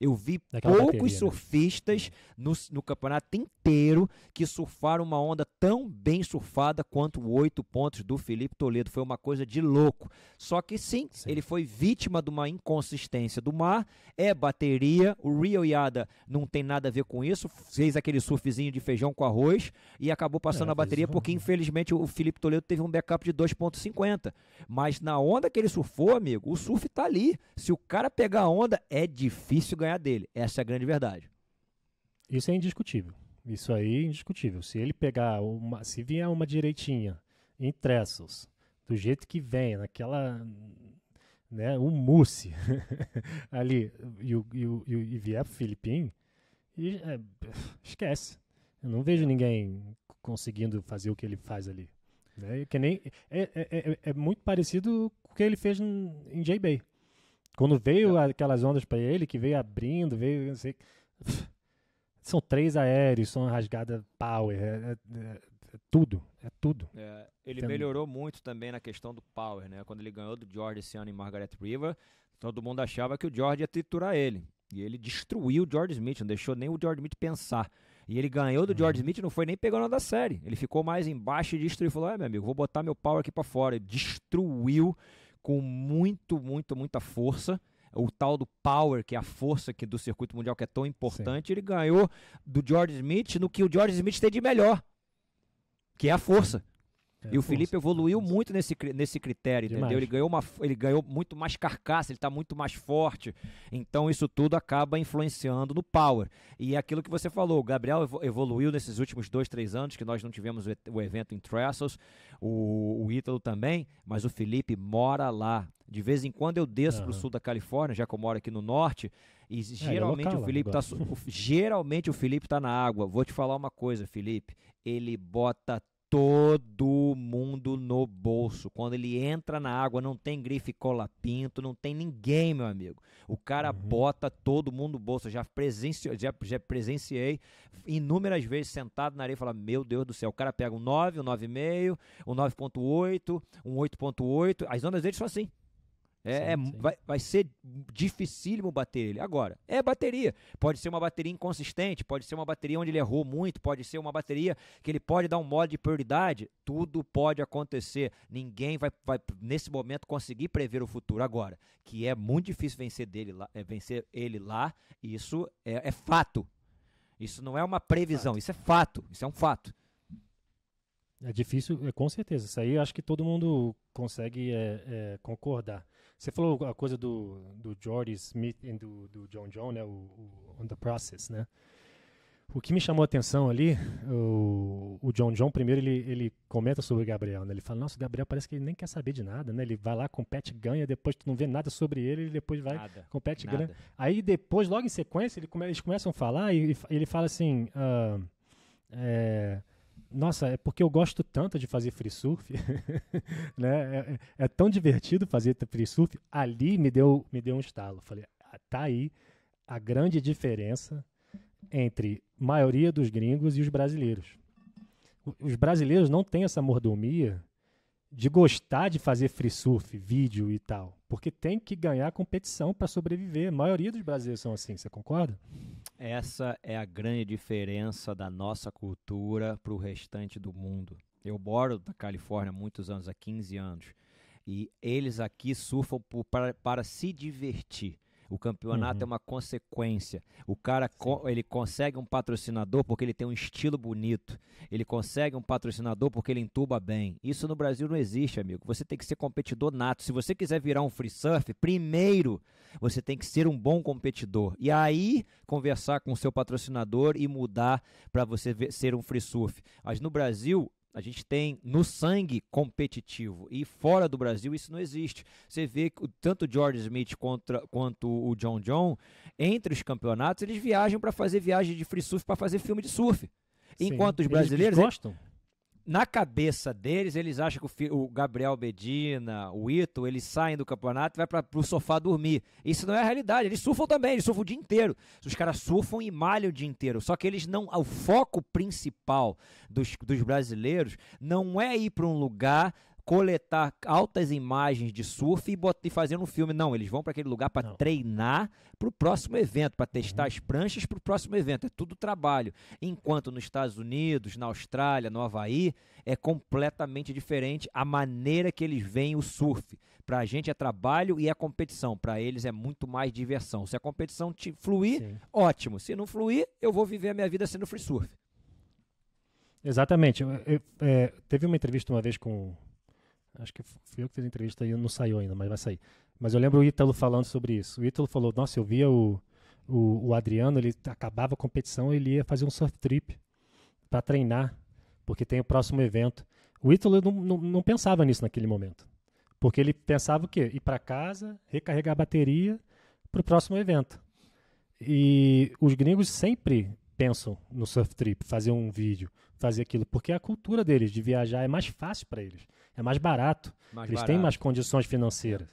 Eu vi Daquela poucos bateria, né? surfistas né? no, no campeonato inteiro que surfaram uma onda tão bem surfada quanto oito pontos do Felipe Toledo. Foi uma coisa de louco. Só que sim, sim, ele foi vítima de uma inconsistência do mar, é bateria. O Rio Yada não tem nada a ver com isso, fez aquele surfzinho de feijão com arroz e acabou passando é, a bateria, porque um... Né? infelizmente o Felipe Toledo teve um backup de 2,50. Mas na onda que ele surfou, amigo, o surf tá ali. Se o cara pegar a onda, é difícil ganhar dele. Essa é a grande verdade. Isso é indiscutível. Isso aí é indiscutível. Se ele pegar uma, se vier uma direitinha em tressos, do jeito que vem, naquela, né, o mousse ali e, o, e, o, e vier Filipim, e, é, esquece. Eu não vejo é. ninguém conseguindo fazer o que ele faz ali. Né? Que nem, é, é, é, é, muito parecido com o que ele fez em, em J-Bay. Quando veio é. aquelas ondas para ele, que veio abrindo, veio. Sei, são três aéreos, são rasgada power, é, é, é, é tudo, é tudo. É, ele Tem... melhorou muito também na questão do power, né? Quando ele ganhou do George esse ano em Margaret River, todo mundo achava que o George ia triturar ele. E ele destruiu o George Smith, não deixou nem o George Smith pensar. E ele ganhou do uhum. George Smith, não foi nem pegando da série. Ele ficou mais embaixo e destruiu. Falou: é, meu amigo, vou botar meu power aqui para fora. Ele destruiu com muito, muito, muita força o tal do power, que é a força que do circuito mundial que é tão importante, Sim. ele ganhou do George Smith no que o George Smith tem de melhor, que é a força. É, e o Felipe evoluiu muito nesse, nesse critério, Demais. entendeu? Ele ganhou, uma, ele ganhou muito mais carcaça, ele está muito mais forte. Então isso tudo acaba influenciando no power. E é aquilo que você falou, o Gabriel evoluiu nesses últimos dois, três anos, que nós não tivemos o evento em Trestles, o, o Ítalo também, mas o Felipe mora lá. De vez em quando eu desço uhum. para o sul da Califórnia, já que eu moro aqui no norte, e é, geralmente, é, o Felipe tá, o, geralmente o Felipe está na água. Vou te falar uma coisa, Felipe. Ele bota todo mundo no bolso. Quando ele entra na água, não tem grife cola-pinto, não tem ninguém, meu amigo. O cara uhum. bota todo mundo no bolso. Eu já, já, já presenciei inúmeras vezes sentado na areia e falar: Meu Deus do céu, o cara pega um 9, um 9,5, um 9,8, um 8,8. As ondas dele são assim. É, sim, é sim. Vai, vai ser dificílimo bater ele. Agora, é bateria. Pode ser uma bateria inconsistente, pode ser uma bateria onde ele errou muito, pode ser uma bateria que ele pode dar um modo de prioridade. Tudo pode acontecer. Ninguém vai, vai nesse momento, conseguir prever o futuro. Agora, que é muito difícil vencer, dele lá, é, vencer ele lá, isso é, é fato. Isso não é uma previsão, isso é fato. Isso é um fato. É difícil, é, com certeza. Isso aí eu acho que todo mundo consegue é, é, concordar. Você falou a coisa do, do George Smith e do, do John John, né? O, o, On the Process, né? O que me chamou a atenção ali, o, o John John, primeiro, ele, ele comenta sobre o Gabriel, né? Ele fala, nossa, o Gabriel parece que ele nem quer saber de nada, né? Ele vai lá, compete, ganha, depois tu não vê nada sobre ele, e depois vai, nada, compete, nada. ganha. Aí depois, logo em sequência, ele come, eles começam a falar e, e ele fala assim... Uh, é, nossa, é porque eu gosto tanto de fazer free surf, né? É, é, é, tão divertido fazer free surf. Ali me deu, me deu um estalo. Falei, ah, tá aí a grande diferença entre maioria dos gringos e os brasileiros. Os brasileiros não têm essa mordomia de gostar de fazer free surf, vídeo e tal, porque tem que ganhar competição para sobreviver. A maioria dos brasileiros são assim, você concorda? Essa é a grande diferença da nossa cultura para o restante do mundo. Eu moro na Califórnia há muitos anos, há 15 anos, e eles aqui surfam por, para, para se divertir. O campeonato é uhum. é uma consequência. O cara co ele consegue um patrocinador porque ele tem um estilo bonito. Ele consegue um patrocinador porque ele entuba bem. Isso no Brasil não existe, amigo. Você tem que ser competidor nato. Se você quiser virar um free surf, primeiro você tem que ser um bom competidor. E aí conversar com o seu patrocinador e mudar para você ser um free surf. Mas no Brasil, a gente tem no sangue competitivo e fora do Brasil isso não existe. Você vê que tanto o George Smith contra, quanto o John John, entre os campeonatos, eles viajam para fazer viagem de free surf para fazer filme de surf. Enquanto os brasileiros. Eles gostam? na cabeça deles, eles acham que o, o Gabriel Bedina, o Ito, eles saem do campeonato e vão para o sofá dormir. Isso não é a realidade. Eles surfam também, eles surfam o dia inteiro. Os caras surfam e malham o dia inteiro. Só que eles não. O foco principal dos, dos brasileiros não é ir para um lugar coletar altas imagens de surf e, botar, e fazer um filme. Não, eles vão para aquele lugar para treinar para o próximo evento, para testar uhum. as pranchas para o próximo evento. É tudo trabalho. Enquanto nos Estados Unidos, na Austrália, no Havaí, é completamente diferente a maneira que eles veem o surf. Para a gente é trabalho e é competição. Para eles é muito mais diversão. Se a competição te fluir, Sim. ótimo. Se não fluir, eu vou viver a minha vida sendo free surf. Exatamente. Eu, eu, é, teve uma entrevista uma vez com Acho que fui eu que fiz a entrevista e não saiu ainda, mas vai sair. Mas eu lembro o Ítalo falando sobre isso. O Ítalo falou: Nossa, eu via o, o, o Adriano, ele acabava a competição, ele ia fazer um surf trip para treinar, porque tem o próximo evento. O Ítalo não, não, não pensava nisso naquele momento. Porque ele pensava o quê? Ir para casa, recarregar a bateria para o próximo evento. E os gringos sempre pensam no surf trip, fazer um vídeo, fazer aquilo, porque a cultura deles de viajar é mais fácil para eles é mais barato. Mais Eles barato. têm mais condições financeiras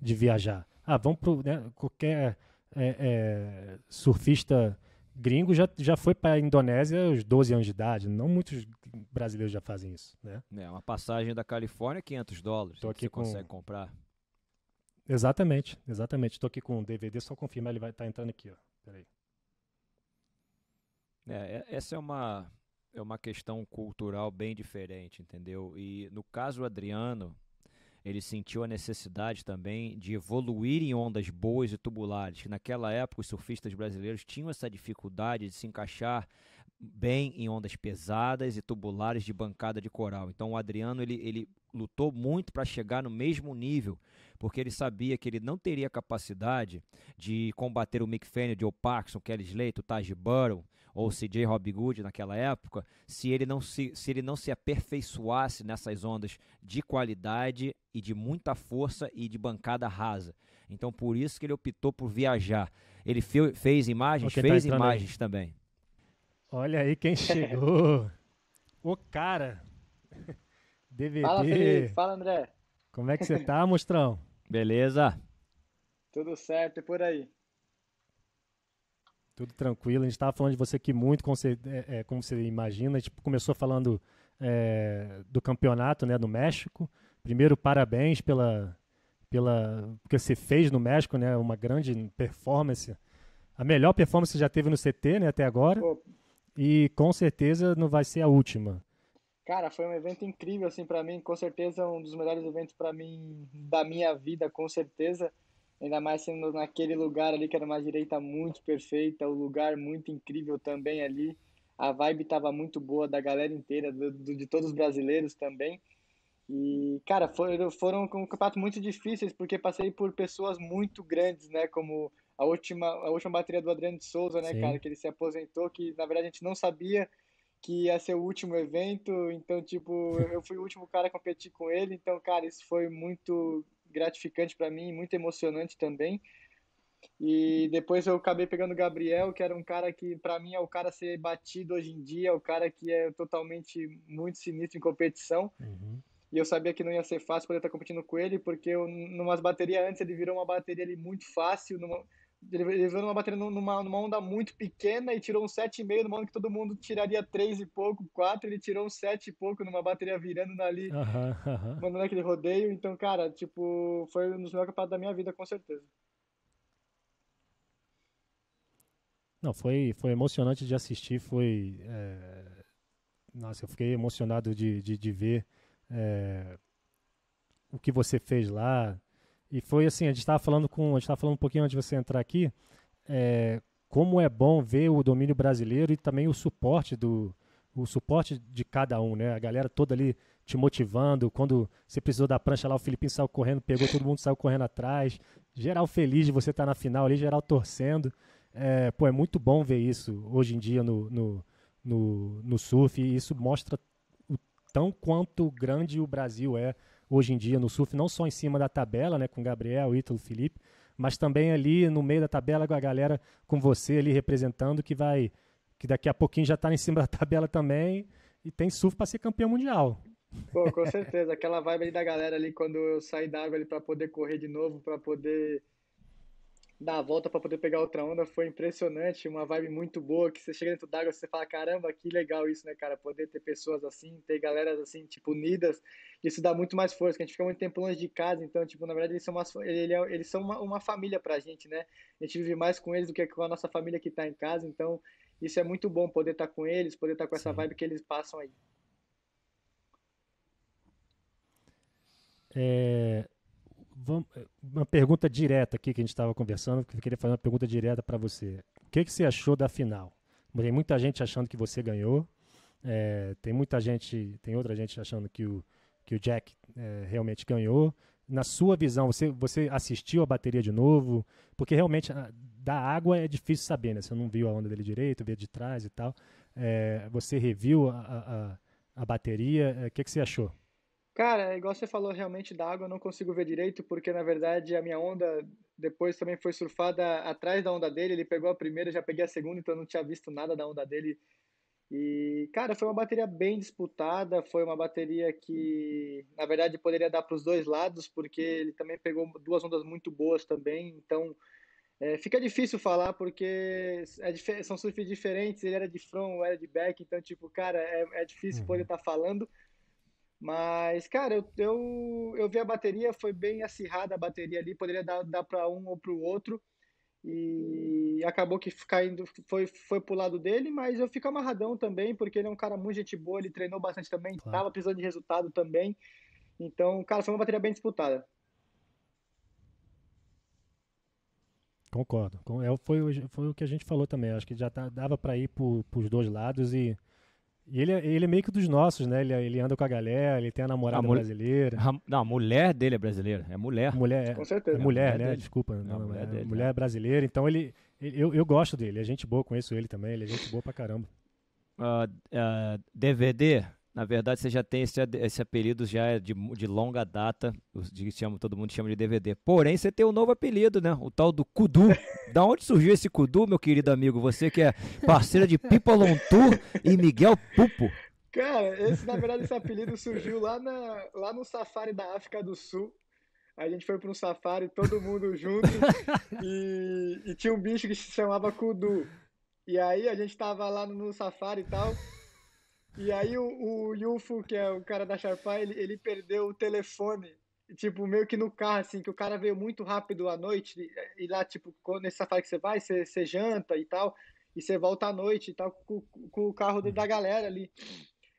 de viajar. Ah, vamos para né, qualquer é, é, surfista gringo já, já foi para a Indonésia aos 12 anos de idade. Não muitos brasileiros já fazem isso, né? É, uma passagem da Califórnia 500 é dólares. Tô aqui você com... consegue comprar. Exatamente, exatamente. Estou aqui com o um DVD, só confirma, ele vai estar tá entrando aqui. Ó. Peraí. É, é essa é uma, é uma questão cultural bem diferente, entendeu? E no caso Adriano, ele sentiu a necessidade também de evoluir em ondas boas e tubulares, que naquela época os surfistas brasileiros tinham essa dificuldade de se encaixar bem em ondas pesadas e tubulares de bancada de coral. Então o Adriano ele, ele lutou muito para chegar no mesmo nível, porque ele sabia que ele não teria capacidade de combater o Mick Fanny, o Joe o Kelly Slater, o Taj Burrow, ou CJ Good naquela época, se ele não se, se ele não se aperfeiçoasse nessas ondas de qualidade e de muita força e de bancada rasa. Então por isso que ele optou por viajar. Ele fe, fez imagens, tá fez tá imagens aí. também. Olha aí quem chegou. o cara. DVD. Fala, Felipe. Fala, André. Como é que você tá, mostrão? Beleza? Tudo certo e por aí. Tudo tranquilo. A gente estava falando de você aqui muito, como você, é, é, como você imagina. A gente começou falando é, do campeonato né, no México. Primeiro, parabéns pela, pela que você fez no México, né? Uma grande performance. A melhor performance que já teve no CT né, até agora. E com certeza não vai ser a última. Cara, foi um evento incrível assim para mim, com certeza um dos melhores eventos para mim da minha vida, com certeza ainda mais sendo naquele lugar ali que era uma direita muito perfeita, o um lugar muito incrível também ali. A vibe estava muito boa da galera inteira, do, do, de todos os brasileiros também. E, cara, foram, foram um campeonato muito difíceis, porque passei por pessoas muito grandes, né? Como a última, a última bateria do Adriano de Souza, né, Sim. cara? Que ele se aposentou, que na verdade a gente não sabia que ia ser o último evento. Então, tipo, eu fui o último cara a competir com ele. Então, cara, isso foi muito gratificante para mim, muito emocionante também. E depois eu acabei pegando o Gabriel, que era um cara que, para mim, é o cara a ser batido hoje em dia, é o cara que é totalmente muito sinistro em competição. Uhum. E eu sabia que não ia ser fácil poder estar competindo com ele, porque eu, numas baterias antes ele virou uma bateria ali muito fácil, numa, ele, ele veio numa bateria numa, numa onda muito pequena e tirou um 7,5 numa onda que todo mundo tiraria 3 e pouco, 4. Ele tirou um 7 e pouco numa bateria virando ali, uhum, uhum. mandando aquele rodeio. Então, cara, tipo, foi um dos melhores campeonatos da minha vida, com certeza. Não, foi, foi emocionante de assistir, foi. É... Nossa, eu fiquei emocionado de, de, de ver é... o que você fez lá, e foi assim, a gente estava falando com, a gente tava falando um pouquinho antes de você entrar aqui, é, como é bom ver o domínio brasileiro e também o suporte do o suporte de cada um, né? A galera toda ali te motivando, quando você precisou da prancha lá, o Filipinho saiu correndo, pegou, todo mundo saiu correndo atrás. Geral feliz de você estar tá na final ali, geral torcendo. É, pô, é muito bom ver isso hoje em dia no, no, no, no surf, e isso mostra o tão quanto grande o Brasil é hoje em dia no surf, não só em cima da tabela, né, com Gabriel, Ítalo, Felipe, mas também ali no meio da tabela com a galera com você ali representando que vai que daqui a pouquinho já está em cima da tabela também e tem surf para ser campeão mundial. Pô, com certeza, aquela vibe ali da galera ali quando eu saí da água ali para poder correr de novo, para poder dar a volta para poder pegar outra onda foi impressionante, uma vibe muito boa, que você chega dentro d'água e você fala, caramba, que legal isso, né, cara? Poder ter pessoas assim, ter galeras assim, tipo, unidas, isso dá muito mais força, que a gente fica muito tempo longe de casa, então, tipo, na verdade, eles são, uma, é, eles são uma, uma família pra gente, né? A gente vive mais com eles do que com a nossa família que tá em casa, então, isso é muito bom, poder estar tá com eles, poder estar tá com essa Sim. vibe que eles passam aí. É, vamos, eh, uma pergunta direta aqui que a gente estava conversando, eu queria fazer uma pergunta direta para você. O que, que você achou da final? Tem muita gente achando que você ganhou, é, tem muita gente, tem outra gente achando que o, que o Jack é, realmente ganhou. Na sua visão, você, você assistiu a bateria de novo? Porque realmente a, ah, da água é difícil saber, né? Você não viu a onda dele direito, vê de trás e tal. É, você reviu a, a, a bateria, o que, que você achou? Cara, igual você falou realmente da água, eu não consigo ver direito, porque na verdade a minha onda depois também foi surfada atrás da onda dele. Ele pegou a primeira, já peguei a segunda, então eu não tinha visto nada da onda dele. E, cara, foi uma bateria bem disputada. Foi uma bateria que, na verdade, poderia dar para os dois lados, porque ele também pegou duas ondas muito boas também. Então, é, fica difícil falar, porque é, são surfs diferentes. Ele era de front, eu era de back. Então, tipo, cara, é, é difícil uhum. poder estar tá falando. Mas, cara, eu, eu, eu vi a bateria, foi bem acirrada a bateria ali, poderia dar, dar para um ou para o outro. E acabou que caindo, foi, foi pro lado dele, mas eu fico amarradão também, porque ele é um cara muito gente boa, ele treinou bastante também, claro. tava precisando de resultado também. Então, cara, foi uma bateria bem disputada. Concordo. É, foi, foi o que a gente falou também. Acho que já tá, dava para ir para os dois lados e e ele, é, ele é meio que dos nossos, né? Ele, ele anda com a galera, ele tem a namorada a mul... brasileira. A, não, a mulher dele é brasileira, é mulher. Mulher, é. com certeza. É mulher, mulher né? Desculpa. Não, não, mulher, é dele, mulher brasileira, então ele, ele, eu, eu gosto dele, é gente boa, conheço ele também, ele é gente boa pra caramba. Uh, ah, uh, ah, DVD, na verdade, você já tem esse, esse apelido já de, de longa data, de, chama, todo mundo chama de DVD. Porém, você tem um novo apelido, né? O tal do Kudu. da onde surgiu esse Kudu, meu querido amigo? Você que é parceira de Pipa Lontur e Miguel Pupo. Cara, esse, na verdade, esse apelido surgiu lá, na, lá no Safari da África do Sul. A gente foi para um safari, todo mundo junto, e, e tinha um bicho que se chamava Kudu. E aí a gente tava lá no safari e tal. E aí o, o que é o cara da Sharpay, ele, ele perdeu o telefone tipo, meio que no carro, assim, que o cara veio muito rápido à noite, e, e lá, tipo, nesse safari que você vai, você, você, janta e tal, e você volta à noite e tal, com, com o carro da galera ali.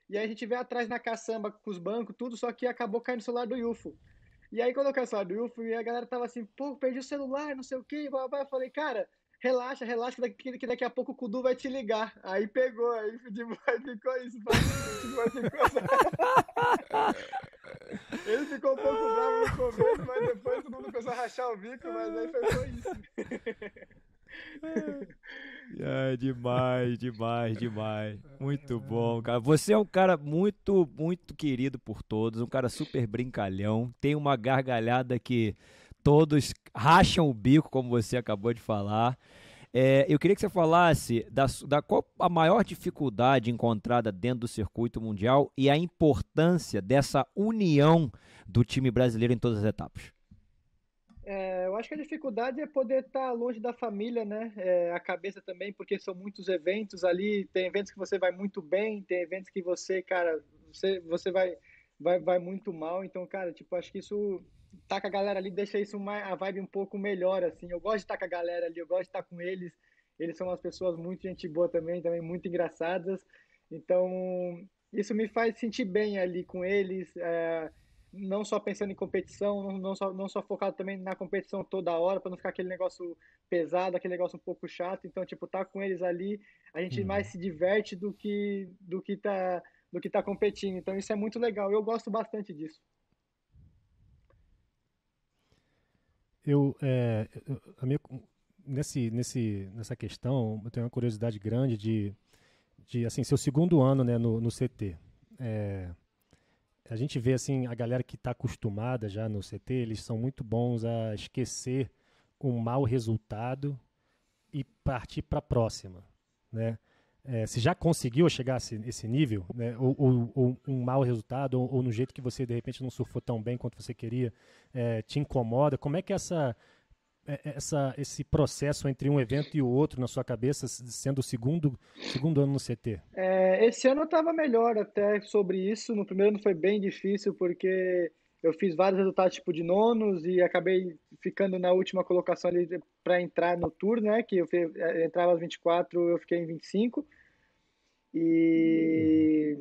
E aí a gente veio atrás na caçamba com os bancos, tudo, só que acabou caindo o celular do Yufu. E aí quando eu caí o celular do Yufu, e a galera tava assim, pô, perdi o celular, não sei o que, eu falei, cara, relaxa, relaxa, que, que daqui a pouco o Kudu vai te ligar. Aí pegou, aí ficou isso. Ficou, Ele ficou um pouco bravo no começo, mas depois todo mundo começou a rachar o bico, mas aí foi só isso. É, demais, demais, demais. Muito bom, cara. Você é um cara muito, muito querido por todos, um cara super brincalhão. Tem uma gargalhada que todos racham o bico, como você acabou de falar. É, eu queria que você falasse da, da, qual a maior dificuldade encontrada dentro do circuito mundial e a importância dessa união do time brasileiro em todas as etapas. É, eu acho que a dificuldade é poder estar longe da família, né? É, a cabeça também, porque são muitos eventos ali. Tem eventos que você vai muito bem, tem eventos que você, cara, você, você vai, vai, vai muito mal. Então, cara, tipo, acho que isso estar tá com a galera ali deixa isso uma a vibe um pouco melhor, assim. Eu gosto de estar tá com a galera ali, eu gosto de estar tá com eles. Eles são umas pessoas muito gente boa também, também muito engraçadas. Então, isso me faz sentir bem ali com eles, é, não só pensando em competição, não, não, só, não só focado também na competição toda hora, para não ficar aquele negócio pesado, aquele negócio um pouco chato. Então, tipo, tá com eles ali, a gente uhum. mais se diverte do que do que tá do que tá competindo. Então, isso é muito legal. Eu gosto bastante disso. eu, é, a minha, nesse, nesse, nessa questão, eu tenho uma curiosidade grande de, de assim, seu segundo ano né, no, no CT. É, a gente vê assim a galera que está acostumada já no CT, eles são muito bons a esquecer um mau resultado e partir para a próxima, né? é, se já conseguiu chegar a esse, esse nível, né, ou, ou, ou, um mau resultado, ou, ou, no jeito que você de repente não surfou tão bem quanto você queria, é, te incomoda? Como é que é essa, é, é, essa, esse processo entre um evento e o outro na sua cabeça, sendo o segundo, segundo ano no CT? É, esse ano eu estava melhor até sobre isso. No primeiro ano foi bem difícil, porque eu fiz vários resultados tipo de nonos e acabei ficando na última colocação ali para entrar no tour, né? Que eu, eu eh, entrava às 24, eu fiquei em 25. E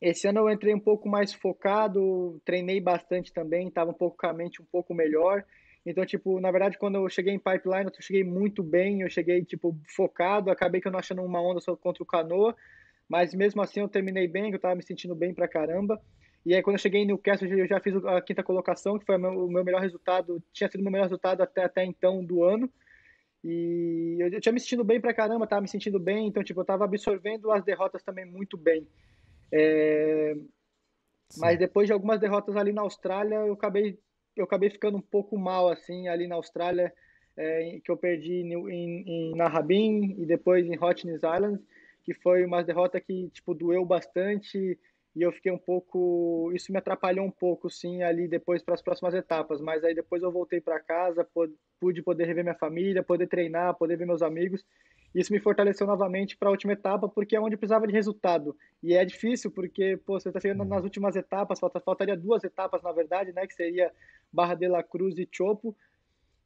esse ano eu entrei um pouco mais focado, treinei bastante também, estava um pouco com a mente um pouco melhor. Então, tipo, na verdade, quando eu cheguei em pipeline, eu cheguei muito bem, eu cheguei, tipo, focado, acabei que eu não achando uma onda só contra o canoa, mas mesmo assim eu terminei bem, eu estava me sentindo bem pra caramba. E aí, quando eu cheguei em Newcastle, eu já fiz a quinta colocação, que foi o meu melhor resultado, tinha sido o meu melhor resultado até, até então do ano. E eu, eu tinha me sentindo bem pra caramba, tava me sentindo bem, então, tipo, eu tava absorvendo as derrotas também muito bem. É... Mas depois de algumas derrotas ali na Austrália, eu acabei, eu acabei ficando um pouco mal, assim, ali na Austrália, é, que eu perdi em, em, em Narrabin e depois em Hotness Island, que foi uma derrota que, tipo, doeu bastante, e eu fiquei um pouco isso me atrapalhou um pouco sim ali depois para as próximas etapas mas aí depois eu voltei para casa pude poder rever minha família poder treinar poder ver meus amigos isso me fortaleceu novamente para a última etapa porque é onde eu precisava de resultado e é difícil porque pô, você está chegando uhum. nas últimas etapas falta, faltaria duas etapas na verdade né que seria Barra de la Cruz e Chopo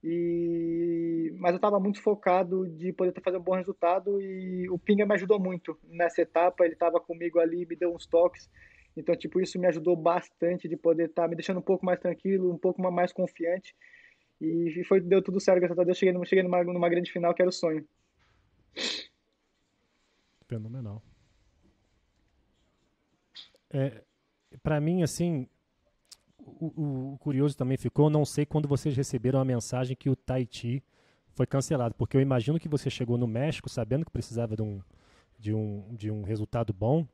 e... Mas eu estava muito focado de poder fazer um bom resultado e o Pinga me ajudou muito nessa etapa. Ele estava comigo ali, me deu uns toques. Então, tipo, isso me ajudou bastante de poder estar tá me deixando um pouco mais tranquilo, um pouco mais confiante. E foi, deu tudo certo, graças a Deus. Cheguei, cheguei numa, numa grande final, que era o sonho. Fenomenal. É, para mim, assim, o, o, curioso também ficou, não sei quando vocês receberam a mensagem que o Tahiti foi cancelado, porque eu imagino que você chegou no México sabendo que precisava de um, de um, de um resultado bom,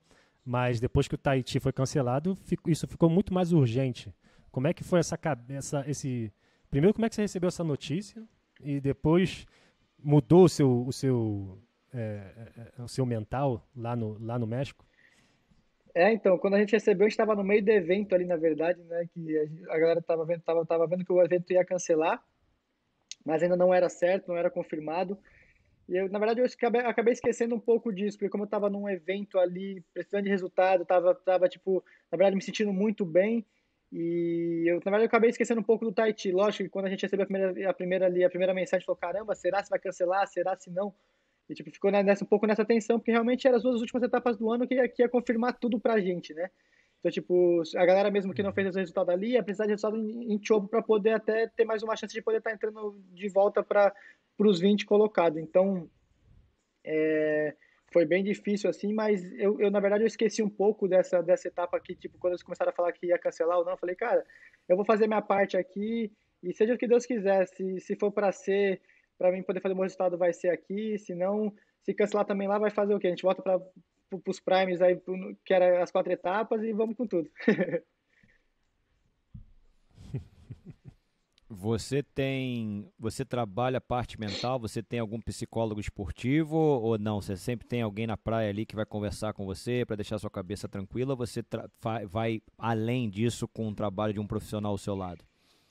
mas depois que o Tahiti foi cancelado, fico, isso ficou muito mais urgente. Como é que foi essa cabeça, esse... Primeiro, como é que você recebeu essa notícia? E depois, mudou o seu, o seu, é, é, é o seu mental lá no, lá no México? É, então, quando a gente recebeu, a gente estava no meio do evento ali, na verdade, né? Que a, galera estava vendo, tava, tava vendo que o evento ia cancelar, mas ainda não era certo, não era confirmado. E eu, na verdade, eu acabei, acabei esquecendo um pouco disso, porque como eu estava num evento ali, precisando de resultado, estava tava, tipo, na verdade, me sentindo muito bem. E eu, na verdade, eu acabei esquecendo um pouco do Tahiti. Lógico que quando a gente recebeu a primeira, a primeira ali, a primeira mensagem, falou: caramba, será se vai cancelar? Será se não? E tipo, ficou né, nessa, um pouco nessa tensão, porque realmente eram as duas últimas etapas do ano que ia, que ia confirmar tudo pra gente, né? Então, tipo, a galera mesmo que não uhum. fez o resultado ali ia precisar de resultado em, em para poder até ter mais uma chance de poder estar tá entrando de volta para os 20 colocado. Então, é, foi bem difícil assim, mas eu, eu, na verdade eu esqueci um pouco dessa, dessa etapa aqui, tipo, quando eles começaram a falar que ia cancelar ou não, eu falei, cara, eu vou fazer minha parte aqui e seja o que Deus quiser, se, se for para ser para mim poder fazer o meu resultado vai ser aqui, se não, se cancelar também lá, vai fazer o quê? A gente volta para os primes aí, que era as quatro etapas, e vamos com tudo. Você tem, você trabalha parte mental, você tem algum psicólogo esportivo ou não? Você sempre tem alguém na praia ali que vai conversar com você para deixar sua cabeça tranquila? Ou você vai além disso com o trabalho de um profissional ao seu lado?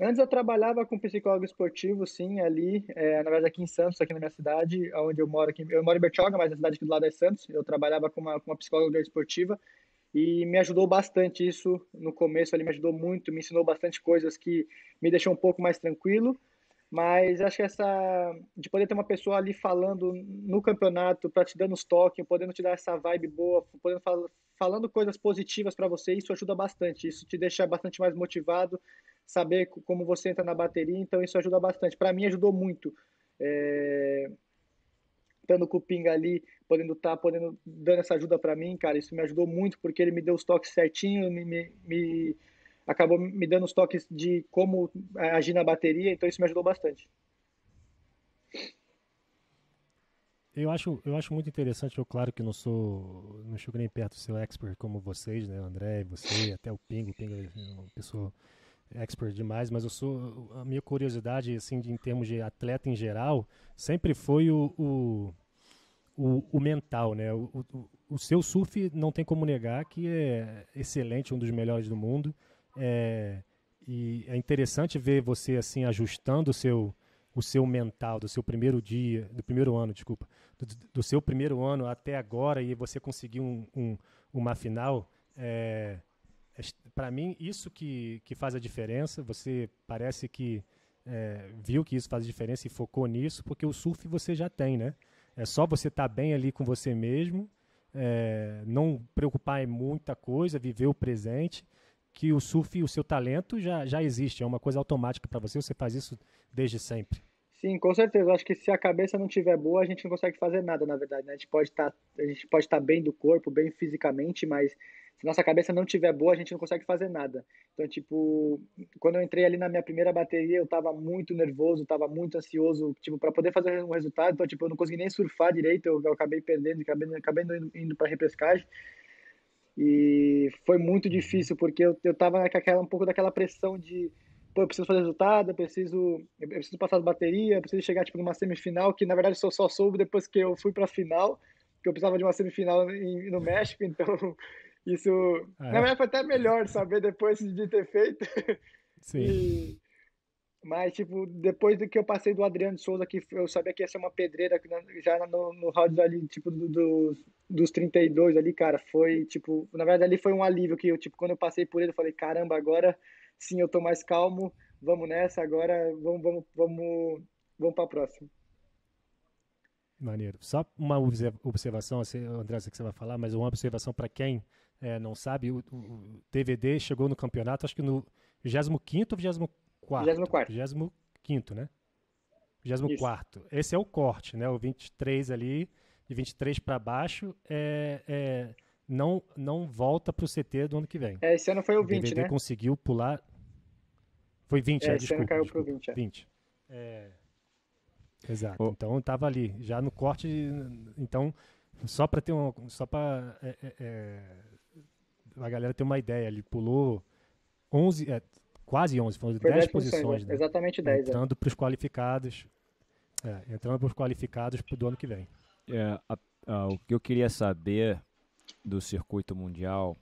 Antes eu trabalhava com psicólogo esportivo, sim, ali, é, na verdade aqui em Santos, aqui na minha cidade, onde eu moro aqui. Eu moro em Bertioga, mas na cidade aqui do lado é Santos. Eu trabalhava com uma, com uma psicóloga esportiva e me ajudou bastante isso no começo. ali me ajudou muito, me ensinou bastante coisas que me deixou um pouco mais tranquilo. Mas acho que essa de poder ter uma pessoa ali falando no campeonato, para te dando os toques, podendo te dar essa vibe boa, podendo fal falando coisas positivas para você, isso ajuda bastante. Isso te deixa bastante mais motivado, saber como você entra na bateria, então isso ajuda bastante. Para mim ajudou muito. É... Estando com o Pinga ali, podendo estar, tá, podendo dando essa ajuda para mim, cara, isso me ajudou muito porque ele me deu os toques certinho, me, me, me, acabou me dando os toques de como é, agir na bateria, então isso me ajudou bastante. Eu acho, eu acho muito interessante, eu claro que não sou, não chego nem perto do seu expert como vocês, né, André, você, até o Pingo, o Pingo é uma pessoa expert demais, mas eu sou a minha curiosidade assim de, em termos de atleta em geral sempre foi o, o, o, o mental, né? O, o, o, seu surf não tem como negar que é excelente, um dos melhores do mundo. É, e é interessante ver você assim ajustando o seu o seu mental do seu primeiro dia, do primeiro ano, desculpa, do, do seu primeiro ano até agora e você conseguir um, um uma final. É, para mim, isso que, que faz a diferença. Você parece que é, viu que isso faz diferença e focou nisso, porque o surf você já tem, né? É só você estar tá bem ali com você mesmo, é, não preocupar em muita coisa, viver o presente, que o surf, o seu talento já, já existe, é uma coisa automática para você, você faz isso desde sempre. Sim, com certeza. acho que se a cabeça não tiver boa, a gente não consegue fazer nada, na verdade. Né? A gente pode tá, estar tá bem do corpo, bem fisicamente, mas se nossa cabeça não tiver boa, a gente não consegue fazer nada. Então, tipo, quando eu entrei ali na minha primeira bateria, eu tava muito nervoso, tava muito ansioso, tipo, para poder fazer um resultado. Então, tipo, eu não consegui nem surfar direito, eu, eu acabei perdendo, acabei, acabei indo, indo para repescagem. E foi muito uhum. difícil, porque eu, eu tava com aquela, um pouco daquela pressão de, pô, eu preciso fazer resultado, eu preciso, eu preciso passar de bateria, eu preciso chegar, tipo, numa semifinal, que na verdade eu só soube depois que eu fui pra final, que eu precisava de uma semifinal em, no México, então. Isso, é? na verdade, foi até melhor saber depois de ter feito. Sim. E... Mas, tipo, depois do que eu passei do Adriano Souza, que eu sabia que ia ser uma pedreira já no, no round ali, tipo, do, do, dos 32 ali, cara, foi, tipo, na verdade ali foi um alívio que eu, tipo, quando eu passei por ele, eu falei, caramba, agora sim eu tô mais calmo, vamos nessa, agora vamos, vamos, vamos, vamos pra próxima. Maneiro. Só uma observação, André, que você vai falar, mas uma observação para quem é, não sabe, o, o DVD chegou no campeonato, acho que no 25 ou 24? 24. 25, né? 24. º Esse é o corte, né? O 23 ali, de 23 para baixo, é, é, não, não volta para o CT do ano que vem. É, esse ano foi o 20, o DVD né? conseguiu pular. Foi 20, é, é, esse ano caiu para o 20. É. 20. É... Exato. Oh. Então estava ali, já no corte. Então, só para ter um. Só para é, é, é a galera ter uma ideia. Ele pulou 11, é, quase 11, foram 10, 10 posições. né? Exatamente 10. É. Entrando é. para os qualificados, é, entrando para os qualificados do ano que vem. É, a, a, o que eu queria saber do circuito mundial,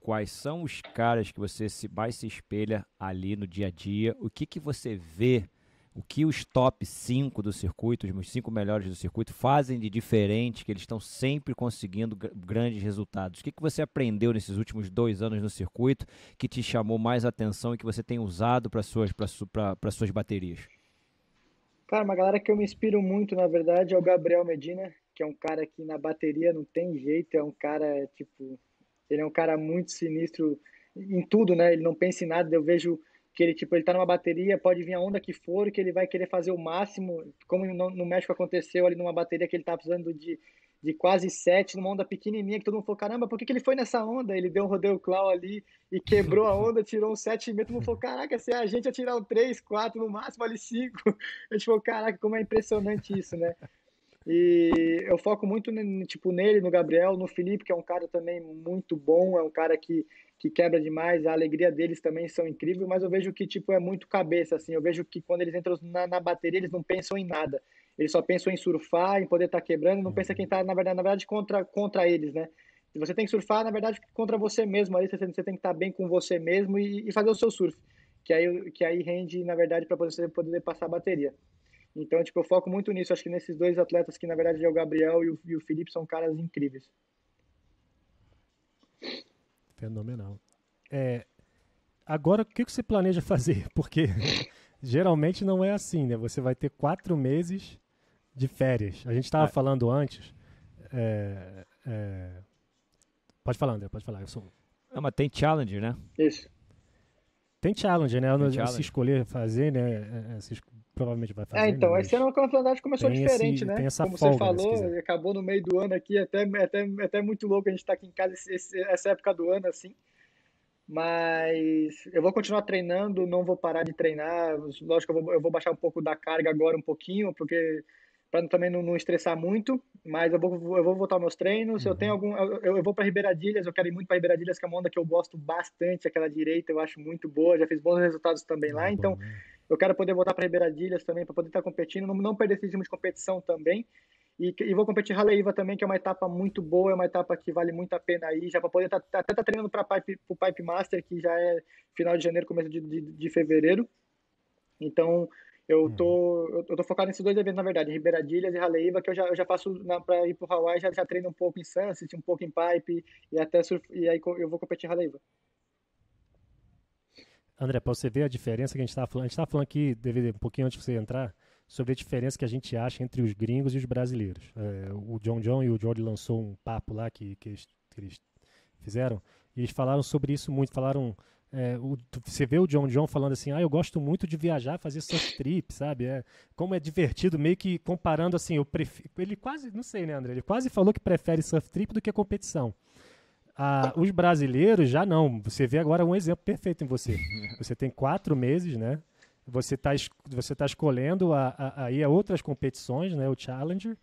quais são os caras que você se, mais se espelha ali no dia a dia? O que, que você vê o que os top 5 do circuito, os 5 melhores do circuito, fazem de diferente, que eles estão sempre conseguindo grandes resultados. O que, que você aprendeu nesses últimos dois anos no circuito que te chamou mais atenção e que você tem usado para suas, pra, suas baterias? Cara, uma galera que eu me inspiro muito, na verdade, é o Gabriel Medina, que é um cara que na bateria não tem jeito, é um cara, tipo, ele é um cara muito sinistro em tudo, né? Ele não pensa em nada, eu vejo que ele tipo ele tá numa bateria, pode vir a onda que for, que ele vai querer fazer o máximo, como no, México aconteceu ali numa bateria que ele estava tá precisando de, de quase sete, numa onda pequenininha, que todo mundo falou, caramba, por que, que ele foi nessa onda? Ele deu um rodeio clau ali e quebrou a onda, tirou um sete e meio, todo mundo falou, caraca, se é a gente ia tirar um três, quatro, no máximo ali cinco, a gente falou, caraca, como é impressionante isso, né? E eu foco muito tipo nele, no Gabriel, no Felipe, que é um cara também muito bom, é um cara que que quebra demais, a alegria deles também são incríveis, mas eu vejo que tipo é muito cabeça assim, eu vejo que quando eles entram na, na bateria, eles não pensam em nada. Eles só pensam em surfar, em poder estar tá quebrando, não uhum. pensa quem está na verdade, na verdade contra contra eles, né? você tem que surfar, na verdade, contra você mesmo ali, você, você tem que estar tá bem com você mesmo e, e, fazer o seu surf, que aí que aí rende, na verdade, para você poder passar a bateria. Então, tipo, eu foco muito nisso. Acho que nesses dois atletas, que na verdade é o Gabriel e o, e o Felipe, são caras incríveis. Fenomenal. É, agora, o que, você planeja fazer? Porque geralmente não é assim, né? Você vai ter quatro meses de férias. A gente estava ah. É. falando antes. É, é... Pode falar, André, pode falar. Eu sou. Não, mas tem challenge, né? Isso. Tem challenge, né? Tem challenge. Se escolher fazer, né? É, é, se provavelmente vai é, fazer. É, então, esse ano a campeonato começou tem diferente, esse, né? Tem essa Como folga, você né? falou, acabou no meio do ano aqui, até, até, até muito louco a gente estar tá aqui em casa esse, essa época do ano, assim. Mas eu vou continuar treinando, não vou parar de treinar. Lógico que eu vou, eu vou baixar um pouco da carga agora, um pouquinho, porque para também não, não, estressar muito, mas eu vou, eu vou voltar meus treinos. Uhum. Eu tenho uhum. algum. Eu, eu vou para Ribeiradilhas, eu quero ir muito para Ribeiradilhas, que é uma onda que eu gosto bastante, aquela direita, eu acho muito boa, já fiz bons resultados também ah, lá. então, né? Eu quero poder voltar para Ribeiradilhas também, para poder estar tá competindo, não, não perder esse ritmo de competição também. E, e vou competir Raleiva também, que é uma etapa muito boa, é uma etapa que vale muito a pena aí, já para poder tá, tá até estar tá treinando para pipe, o Pipe Master, que já é final de janeiro, começo de, de, de fevereiro. Então, eu uhum. tô, eu tô focado nesses dois eventos, na verdade, Ribeiradilhas e Raleiva, que eu já, eu já faço para ir para o Hawaii, já, já treino um pouco em Sunset, um pouco em Pipe, e até surf, e aí eu vou competir em Raleiva. André, para você ver a diferença que a gente estava falando, a gente estava falando aqui, DVD, um pouquinho antes de você entrar, sobre a diferença que a gente acha entre os gringos e os brasileiros. É, o John John e o Jordi lançou um papo lá que, que eles, que, eles, fizeram, e eles falaram sobre isso muito, falaram... É, o, você vê o John John falando assim, ah, eu gosto muito de viajar, fazer surf trip, sabe? É, como é divertido, meio que comparando assim, eu prefiro, ele quase, não sei né, André, ele quase falou que prefere surf trip do que competição os brasileiros já não. Você vê agora um exemplo perfeito em você. Você tem quatro meses, né? Você está você tá escolhendo a, a, a ir a outras competições, né? O Challenger,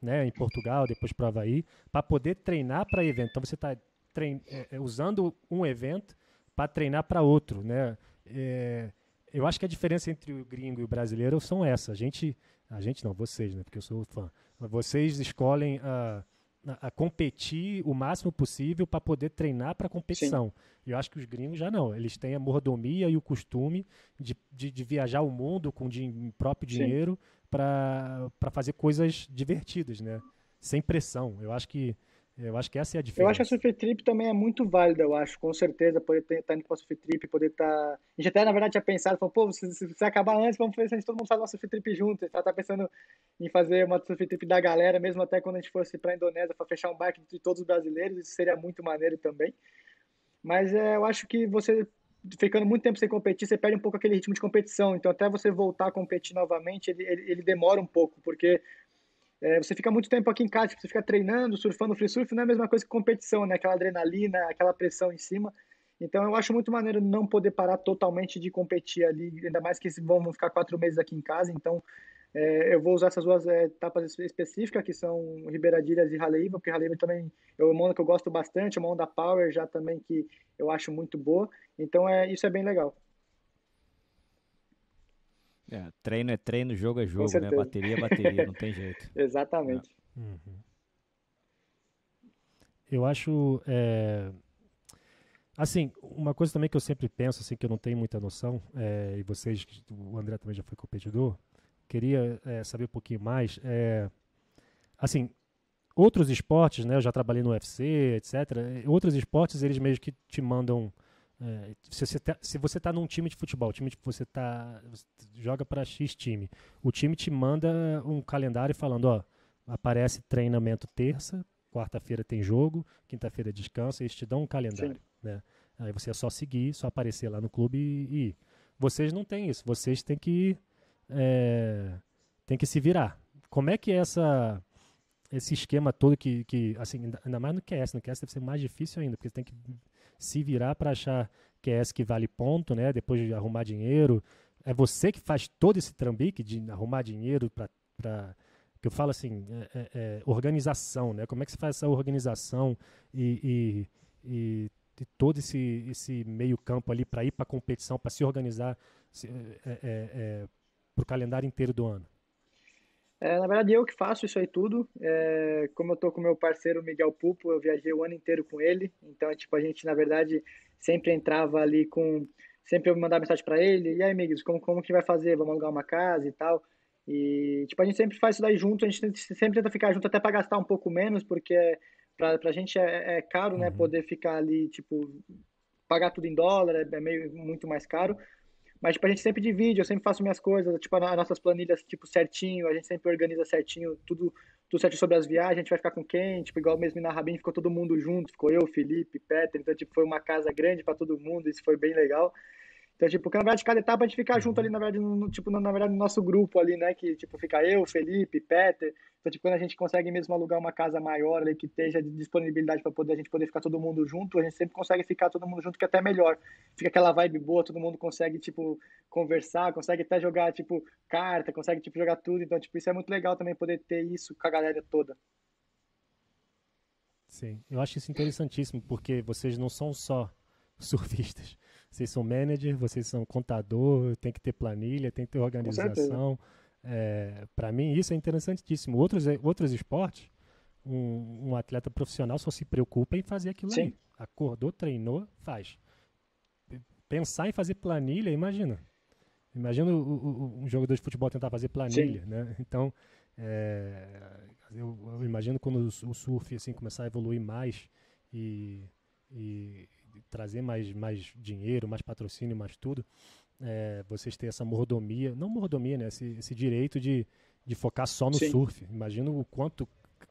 né? Em Portugal, depois para Havaí, para poder treinar para evento. Então você está é, é, usando um evento para treinar para outro, né? É, eu acho que a diferença entre o gringo e o brasileiro são essas A gente, a gente não, vocês, né? Porque eu sou fã. Vocês escolhem a a competir o máximo possível para poder treinar para a competição. Sim. Eu acho que os gringos já não. Eles têm a mordomia e o costume de, de, de viajar o mundo com din próprio dinheiro para fazer coisas divertidas, né? Sem pressão. Eu acho que eu acho que essa é a diferença. Eu acho que a Surf Trip também é muito válida, eu acho, com certeza, poder estar tá indo para a Surf Trip, poder estar... Tá... A gente até, na verdade, tinha pensado, falou, pô, se, se, se acabar antes, vamos fazer, se todo mundo faz uma Surf Trip junto. gente tá pensando em fazer uma Surf Trip da galera, mesmo até quando a gente fosse para a Indonésia, para fechar um barco de todos os brasileiros, isso seria muito maneiro também. Mas é, eu acho que você ficando muito tempo sem competir, você perde um pouco aquele ritmo de competição. Então, até você voltar a competir novamente, ele, ele, ele demora um pouco, porque é, você fica muito tempo aqui em casa, tipo, você fica treinando, surfando free surf, não é a mesma coisa que competição, né? Aquela adrenalina, aquela pressão em cima. Então eu acho muito maneiro não poder parar totalmente de competir ali, ainda mais que vão ficar quatro meses aqui em casa. Então é, eu vou usar essas duas é, etapas específicas, que são Ribeiradilhas e Raleiva, porque Raleiva também é uma onda que eu gosto bastante, é uma onda power já também que eu acho muito boa. Então é, isso é bem legal. É, treino é treino, jogo é jogo, né? Bateria é bateria, não tem jeito. Exatamente. É. Uhum. Eu acho. É... Assim, uma coisa também que eu sempre penso, assim, que eu não tenho muita noção, é, e vocês, o André também já foi competidor, queria é, saber um pouquinho mais. É, assim, outros esportes, né? Eu já trabalhei no UFC, etc. Outros esportes, eles meio que te mandam é, se você tá, se você está num time de futebol, time que você tá você joga para X time, o time te manda um calendário falando, ó, aparece treinamento terça, quarta-feira tem jogo, quinta-feira descansa, eles te dão um calendário, Sim. né? Aí você é só seguir, só aparecer lá no clube e, e ir. Vocês não têm isso, vocês têm que é, têm que se virar. Como é que é essa esse esquema todo que, que assim, ainda mais no QS, no QS deve ser mais difícil ainda, porque você tem que se virar para achar que é essa que vale ponto, né? Depois de arrumar dinheiro. É você que faz todo esse trambique de arrumar dinheiro para. Que eu falo assim, é, é, é, organização, né? Como é que você faz essa organização e, e, e, e todo esse, esse meio-campo ali para ir para a competição, para se organizar é, é, para o calendário inteiro do ano? É, na verdade, eu que faço isso aí tudo. É, como eu tô com meu parceiro Miguel Pupo, eu viajei o ano inteiro com ele. Então, tipo, a gente, na verdade, sempre entrava ali com... Sempre eu mandava mensagem para ele. E aí, amigos, como, como que vai fazer? Vamos alugar uma casa e tal? E, tipo, a gente sempre faz isso daí junto. A gente sempre tenta ficar junto até para gastar um pouco menos, porque é, para a gente é, é caro, né? Uhum. Poder ficar ali, tipo, pagar tudo em dólar é, é meio, muito mais caro. Mas, tipo, a gente sempre divide, eu sempre faço minhas coisas, tipo, as nossas planilhas, tipo, certinho, a gente sempre organiza certinho, tudo, tudo certo sobre as viagens, a gente vai ficar com quem, tipo, igual mesmo na Rabin, ficou todo mundo junto, ficou eu, Felipe, Petra, então, tipo, foi uma casa grande para todo mundo, isso foi bem legal. Então, tipo, porque na verdade cada etapa a gente fica junto uhum. ali, na verdade, no, tipo, na verdade, no nosso grupo ali, né? Que tipo, fica eu, Felipe, Peter. Então, tipo, quando a gente consegue mesmo alugar uma casa maior ali, que esteja de disponibilidade para poder a gente poder ficar todo mundo junto, a gente sempre consegue ficar todo mundo junto, que é até melhor. Fica aquela vibe boa, todo mundo consegue, tipo, conversar, consegue até jogar, tipo, carta, consegue, tipo, jogar tudo. Então, tipo, isso é muito legal também poder ter isso com a galera toda. Sim, eu acho isso interessantíssimo, porque vocês não são só surfistas vocês são manager, vocês são contador, tem que ter planilha, tem que ter organização. É, Para mim, isso é interessantíssimo. Outros, é, outros esportes, um, um, atleta profissional só se preocupa em fazer aquilo Sim. ali. Acordou, treinou, faz. Pensar em fazer planilha, imagina. Imagina o, o, um jogador de futebol tentar fazer planilha, Sim. né? Então, é, eu, eu, imagino quando o surf assim começar a evoluir mais e, e trazer mais, mais dinheiro, mais patrocínio, mais tudo, é, vocês têm essa mordomia, não mordomia, né? Esse, esse direito de, de focar só no Sim. surf. Imagino o quanto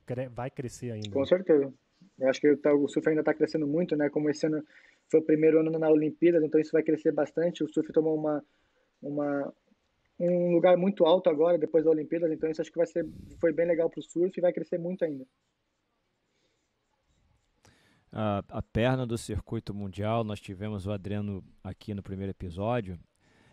cre vai crescer ainda. Com né? certeza. Eu acho que tá, o surf ainda está crescendo muito, né? Como esse ano foi o primeiro ano na Olimpíadas, então isso vai crescer bastante. O surf tomou uma, uma, um lugar muito alto agora, depois da Olimpíadas, então isso acho que vai ser, foi bem legal para o surf e vai crescer muito ainda a, a perna do circuito mundial. Nós tivemos o Adriano aqui no primeiro episódio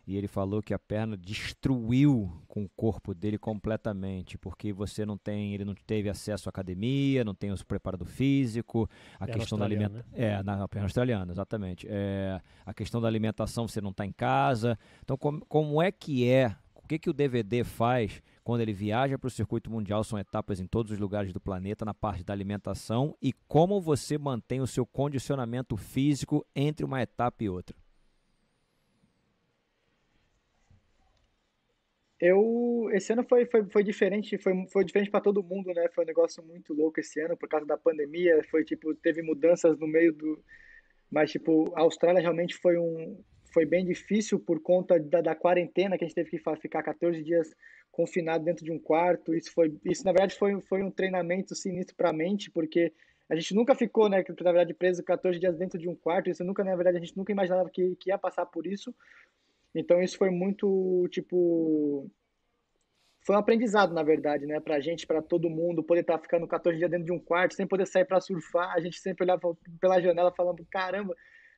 e ele falou que a perna destruiu com o corpo dele completamente, porque você não tem, ele não teve acesso à academia, não tem os preparado físico, a questão da alimentação. Né? É, na, na perna australiana, exatamente. É, a questão da alimentação, você não está em casa. Então, como, como é que é? O que, que o DVD faz? Quando ele viaja para o circuito mundial, são etapas em todos os lugares do planeta na parte da alimentação e como você mantém o seu condicionamento físico entre uma etapa e outra. Eu, esse ano foi, foi, foi diferente, foi, foi diferente para todo mundo, né? Foi um negócio muito louco esse ano por causa da pandemia, foi tipo, teve mudanças no meio do mas tipo, a Austrália realmente foi um foi bem difícil por conta da, da quarentena, que a gente teve que ficar 14 dias confinado dentro de um quarto. Isso, foi, isso na verdade, foi, foi um treinamento sinistro para a mente, porque a gente nunca ficou, né, na verdade, preso 14 dias dentro de um quarto. Isso nunca, na verdade, a gente nunca imaginava que, que ia passar por isso. Então, isso foi muito, tipo, foi um aprendizado, na verdade, né, pra gente, para todo mundo, poder estar tá ficando 14 dias dentro de um quarto, sem poder sair para surfar, a gente sempre olhava pela janela falando, caramba,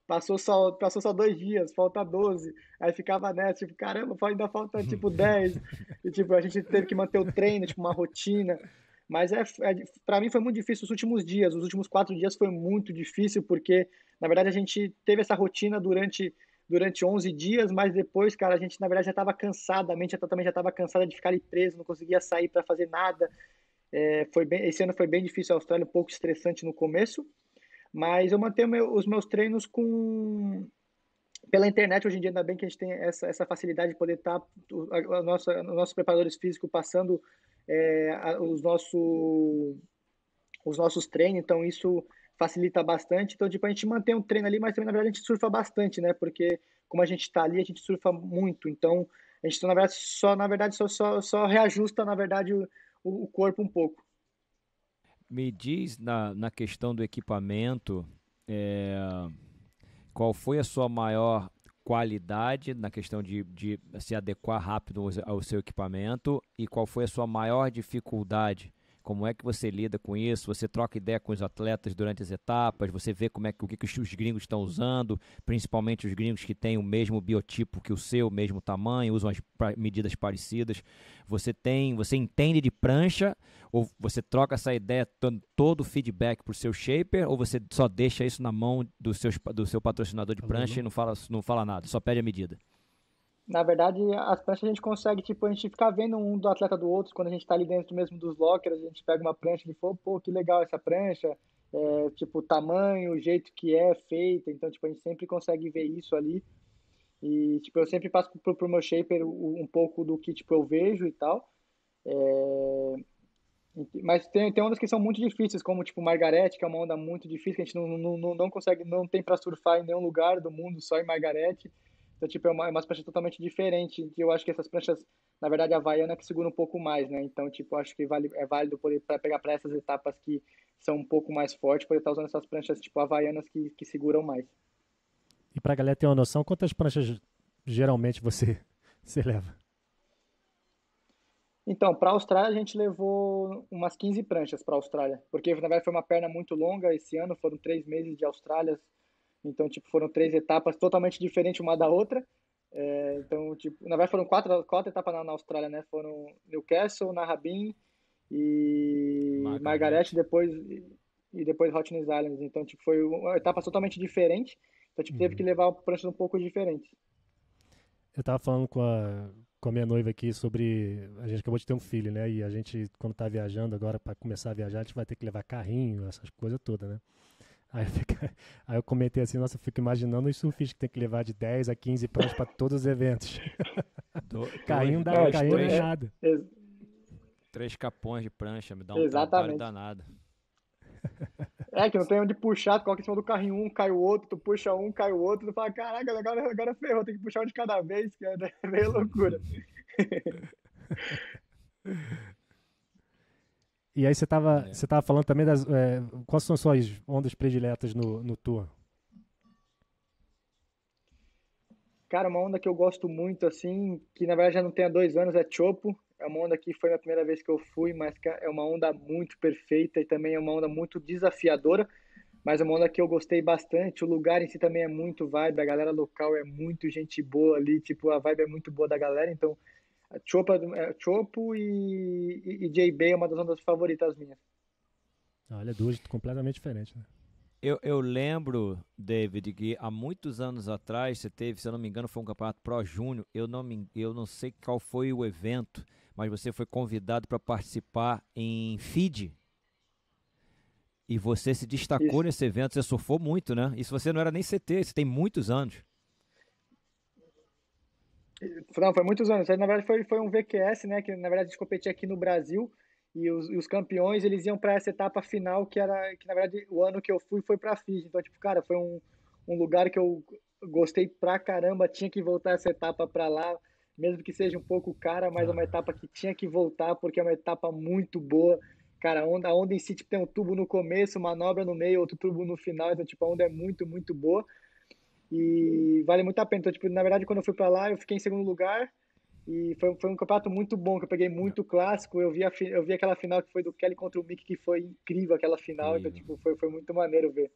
Passou só, passou só dois dias, falta 12. Aí ficava nessa, tipo, caramba, ainda falta tipo 10. E tipo, a gente teve que manter o treino, tipo, uma rotina. Mas é, é para mim foi muito difícil os últimos dias. Os últimos quatro dias foi muito difícil, porque, na verdade, a gente teve essa rotina durante durante 11 dias, mas depois, cara, a gente na verdade já estava cansada, a mente já, também já estava cansada de ficar ali preso, não conseguia sair para fazer nada. É, foi bem, esse ano foi bem difícil a Austrália, um pouco estressante no começo, mas eu mantenho meu, os meus treinos com pela internet hoje em dia ainda bem que a gente tem essa, essa facilidade de poder estar tá, o, a, a nossa, nossos preparadores físicos passando é, a, os nossos os nossos treinos, então isso facilita bastante. Então, tipo, a gente mantém um treino ali, mas também, na verdade, a gente surfa bastante, né? Porque como a gente está ali, a gente surfa muito. Então, a gente, na verdade, só, na verdade, só, só, só reajusta, na verdade, o, o corpo um pouco me diz na, na questão do equipamento é, qual foi a sua maior qualidade na questão de, de se adequar rápido ao seu equipamento e qual foi a sua maior dificuldade como é que você lida com isso? Você troca ideia com os atletas durante as etapas? Você vê como é que o que, que os gringos estão usando, principalmente os gringos que têm o mesmo biotipo que o seu, o mesmo tamanho, usam as medidas parecidas. Você tem, você entende de prancha ou você troca essa ideia todo o feedback para o seu shaper ou você só deixa isso na mão do seu, do seu patrocinador de prancha e não fala, não fala nada, só pede a medida? na verdade, as pranchas a gente consegue, tipo, a gente ficar vendo um do atleta do outro, quando a gente tá ali dentro mesmo dos lockers, a gente pega uma prancha e fala, pô, que legal essa prancha, é, tipo, o tamanho, o jeito que é feita, então, tipo, a gente sempre consegue ver isso ali, e, tipo, eu sempre passo pro, pro meu shaper um pouco do que, tipo, eu vejo e tal, é... Mas tem, tem ondas que são muito difíceis, como tipo Margarete, que é uma onda muito difícil, que a gente não, não, não consegue, não tem para surfar em nenhum lugar do mundo, só em Margarete. Então, tipo, é uma, é uma prancha totalmente diferente. E eu acho que essas pranchas, na verdade, a Havaiana é que segura um pouco mais, né? Então, tipo, acho que vale, é válido para pegar para essas etapas que são um pouco mais fortes, poder estar tá usando essas pranchas, tipo, Havaianas que, que seguram mais. E para a galera ter uma noção, quantas pranchas geralmente você, você leva? Então, para a Austrália, a gente levou umas 15 pranchas para a Austrália, porque na verdade foi uma perna muito longa. Esse ano foram três meses de Austrália, então, tipo, foram três etapas totalmente diferentes uma da outra. É, então, tipo, na verdade foram quatro, quatro etapas na, na Austrália, né? Foram Newcastle, Narrabin e Margaret, depois e depois Hot News Islands. Então, tipo, foi uma etapa totalmente diferente. Então, tipo, uhum. teve que levar pranchas um pouco diferentes. Eu tava falando com a, com a minha noiva aqui sobre. A gente acabou de ter um filho, né? E a gente, quando tá viajando agora, para começar a viajar, a gente vai ter que levar carrinho, essas coisas todas, né? Aí eu, fico, aí eu comentei assim, nossa, eu fico imaginando os surfistas que tem que levar de 10 a 15 paus para todos os eventos. Do, caindo da, caindo três, nada. Ex... Três capões de prancha, me dá um Exatamente. trabalho danado. É, que não tem onde puxar, tu coloca em cima do carrinho um, cai o outro, tu puxa um, cai o outro, tu fala, caraca, agora, agora ferrou, tem que puxar um de cada vez, que é, é meio loucura. E aí você estava é. Você tava falando também das. É, quais são suas ondas prediletas no, no tour? Cara, uma onda que eu gosto muito, assim, que na verdade já não tem há dois anos, é Chopo. É uma onda que foi a primeira vez que eu fui, mas é uma onda muito perfeita e também é uma onda muito desafiadora. Mas é uma onda que eu gostei bastante. O lugar em si também é muito vibe, a galera local é muito gente boa ali, tipo, a vibe é muito boa da galera, então Chopo, é, Chopo e, e, e J-Bay é uma das ondas favoritas minhas. Olha, duas completamente diferentes, né? Eu, eu lembro, David, que há muitos anos atrás você teve, se eu não me engano, foi um campeonato Pro Júnior. Eu não, me, eu não sei qual foi o evento, mas você foi convidado para participar em FID. E você se destacou Isso. nesse evento, você surfou muito, né? Isso você não era nem CT, isso tem muitos anos. Não, foi muitos anos. Na verdade, foi, foi um VQS, né? Que na verdade a gente competia aqui no Brasil e os, e os campeões eles iam para essa etapa final, que era que na verdade o ano que eu fui foi para Fiji. Então, tipo, cara, foi um, um lugar que eu gostei pra caramba. Tinha que voltar essa etapa para lá, mesmo que seja um pouco cara, mas é uma etapa que tinha que voltar, porque é uma etapa muito boa. Cara, a onda, a onda em si tipo, tem um tubo no começo, manobra no meio, outro tubo no final. Então, tipo, a onda é muito, muito boa. E vale muito a pena. Então, tipo, na verdade, quando eu fui para lá, eu fiquei em segundo lugar. E foi, foi um campeonato muito bom, que eu peguei muito clássico. Eu vi, a, eu vi aquela final que foi do Kelly contra o Mick, que foi incrível aquela final. Incrível. Então, tipo, foi, foi muito maneiro ver.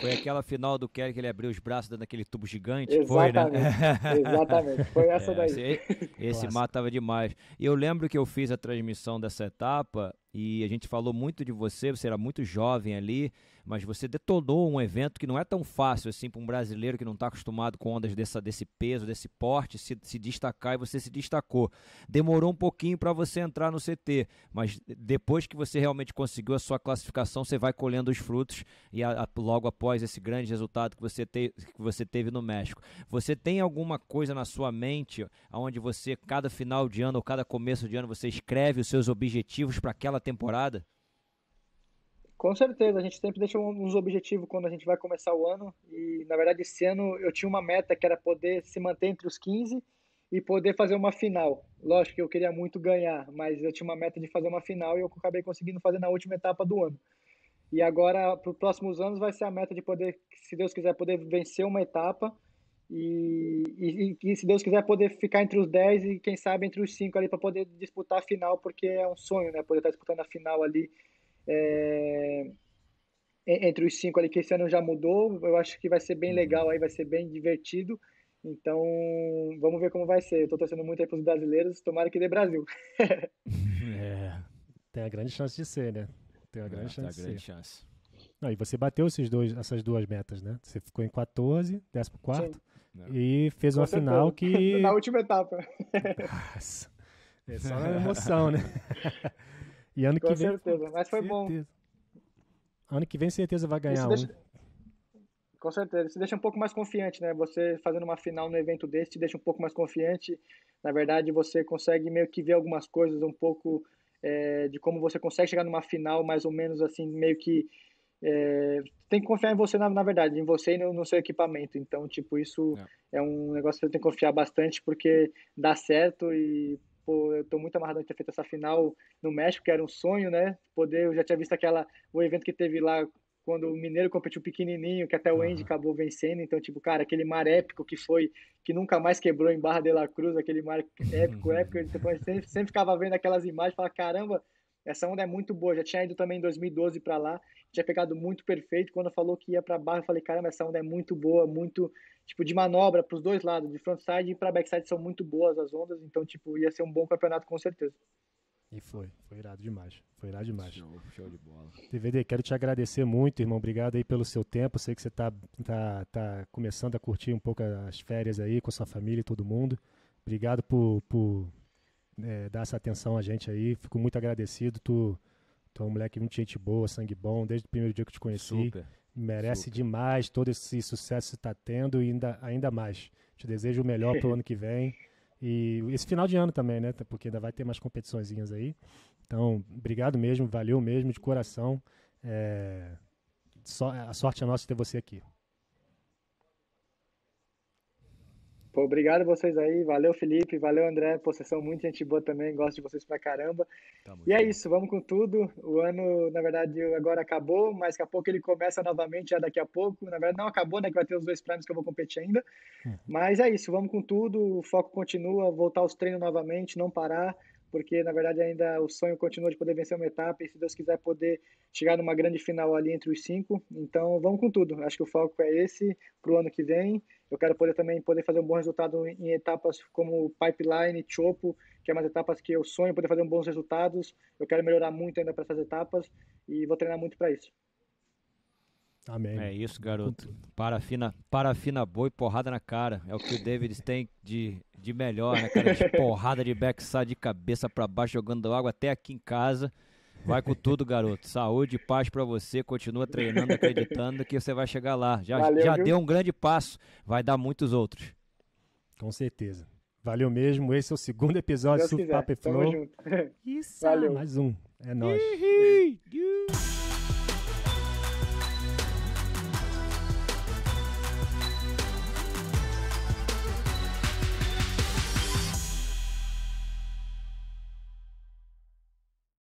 Foi aquela final do Kelly que ele abriu os braços dando aquele tubo gigante? Exatamente, foi, né? exatamente. Foi essa é, daí. Esse, esse tava demais. E eu lembro que eu fiz a transmissão dessa etapa e a gente falou muito de você, você era muito jovem ali, mas você detonou um evento que não é tão fácil assim para um brasileiro que não está acostumado com ondas dessa, desse peso, desse porte, se, se destacar e você se destacou. Demorou um pouquinho para você entrar no CT, mas depois que você realmente conseguiu a sua classificação, você vai colhendo os frutos e a, a, logo após esse grande resultado que você, te, que você teve no México. Você tem alguma coisa na sua mente onde você, cada final de ano ou cada começo de ano, você escreve os seus objetivos para aquela temporada? Com certeza, a gente sempre deixa uns objetivos quando a gente vai começar o ano. E na verdade, esse ano eu tinha uma meta que era poder se manter entre os 15 e poder fazer uma final. Lógico que eu queria muito ganhar, mas eu tinha uma meta de fazer uma final e eu acabei conseguindo fazer na última etapa do ano. E agora, para os próximos anos, vai ser a meta de poder, se Deus quiser, poder vencer uma etapa e, e, e, se Deus quiser poder ficar entre os 10 e quem sabe entre os 5 ali para poder disputar a final, porque é um sonho, né? Poder estar tá disputando a final ali é, entre os 5 ali, que esse ano já mudou. Eu acho que vai ser bem uhum. legal aí, vai ser bem divertido. Então, vamos ver como vai ser. Eu tô torcendo muito aí pros brasileiros, tomara que dê Brasil. é, tem a grande chance de ser, né? Tem a é, grande é, chance. Tem a grande chance. Não, e você bateu esses dois, essas duas metas, né? Você ficou em 14, 14. Né? E fez uma final que. Na última etapa. Nossa. É só uma emoção, né? E ano Com que vem. Com certeza, mas foi certeza. bom. Ano que vem, certeza, vai ganhar um. Com certeza, isso deixa um pouco mais confiante, né? Você fazendo uma final no evento desse te deixa um pouco mais confiante. Na verdade, você consegue meio que ver algumas coisas um pouco é, de como você consegue chegar numa final, mais ou menos assim, meio que é, tem que confiar em você, na, na verdade, em você e no, no, seu equipamento. Então, tipo, isso é. é um negócio que eu tenho que confiar bastante, porque dá certo e, pô, eu tô muito amarrado de ter feito essa final no México, que era um sonho, né? Poder, eu já tinha visto aquela, o evento que teve lá quando o Mineiro competiu pequenininho, que até o Andy uhum. acabou vencendo. Então, tipo, cara, aquele mar épico que foi, que nunca mais quebrou em Barra de la Cruz, aquele mar épico, épico. Ele sempre, sempre ficava vendo aquelas imagens e falava, caramba, essa onda é muito boa. Já tinha ido também em 2012 para lá, tinha pegado muito perfeito. Quando falou que ia para barra, eu falei: caramba, essa onda é muito boa, muito tipo de manobra para os dois lados, de frontside e para backside são muito boas as ondas. Então, tipo, ia ser um bom campeonato com certeza. E foi, foi irado demais. Foi irado demais. Show, show de bola. TVD, quero te agradecer muito, irmão. Obrigado aí pelo seu tempo. Sei que você tá, tá, tá começando a curtir um pouco as férias aí com sua família e todo mundo. Obrigado por, por é, dar essa atenção a gente aí. Fico muito agradecido. Tu, tu é um moleque muito gente boa, sangue bom, desde o primeiro dia que te conheci. Super. Merece Super. demais todo esse sucesso que está tendo e ainda, ainda mais. Te desejo o melhor para o ano que vem. E esse final de ano também, né? Tá, porque ainda vai ter mais competiçõezinhas aí. Então, obrigado mesmo, valeu mesmo, de coração. É... Só, a sorte é nossa ter você aqui. Pô, obrigado vocês aí. Valeu, Felipe. Valeu, André. Pô, vocês são muito gente boa também. Gosto de vocês pra caramba. Tá e é isso. Vamos com tudo. O ano, na verdade, agora acabou, mas daqui a pouco ele começa novamente, já daqui a pouco. Na verdade, não acabou, né? Que vai ter os dois prêmios que eu vou competir ainda. Uhum. Mas é isso. Vamos com tudo. O foco continua. Voltar aos treinos novamente, não parar. Porque, na verdade, ainda o sonho continua de poder vencer uma etapa e, se Deus quiser, poder chegar numa grande final ali entre os cinco. Então, vamos com tudo. Acho que o foco é esse pro ano que vem eu quero poder também poder fazer um bom resultado em etapas como pipeline, chopo, que é umas etapas que eu sonho poder fazer bons resultados. Eu quero melhorar muito ainda para essas etapas e vou treinar muito para isso. Amém. É isso, garoto. Parafina, parafina boa e porrada na cara. É o que o David tem de, de melhor, né, cara? De porrada de backside de cabeça para baixo, jogando água até aqui em casa. Vai com tudo, garoto. Saúde e paz para você. Continua treinando, acreditando que você vai chegar lá. Já, Valeu, já deu um grande passo, vai dar muitos outros. Com certeza. Valeu mesmo. Esse é o segundo episódio do Papo Flow. Isso, Valeu. mais um. É nóis.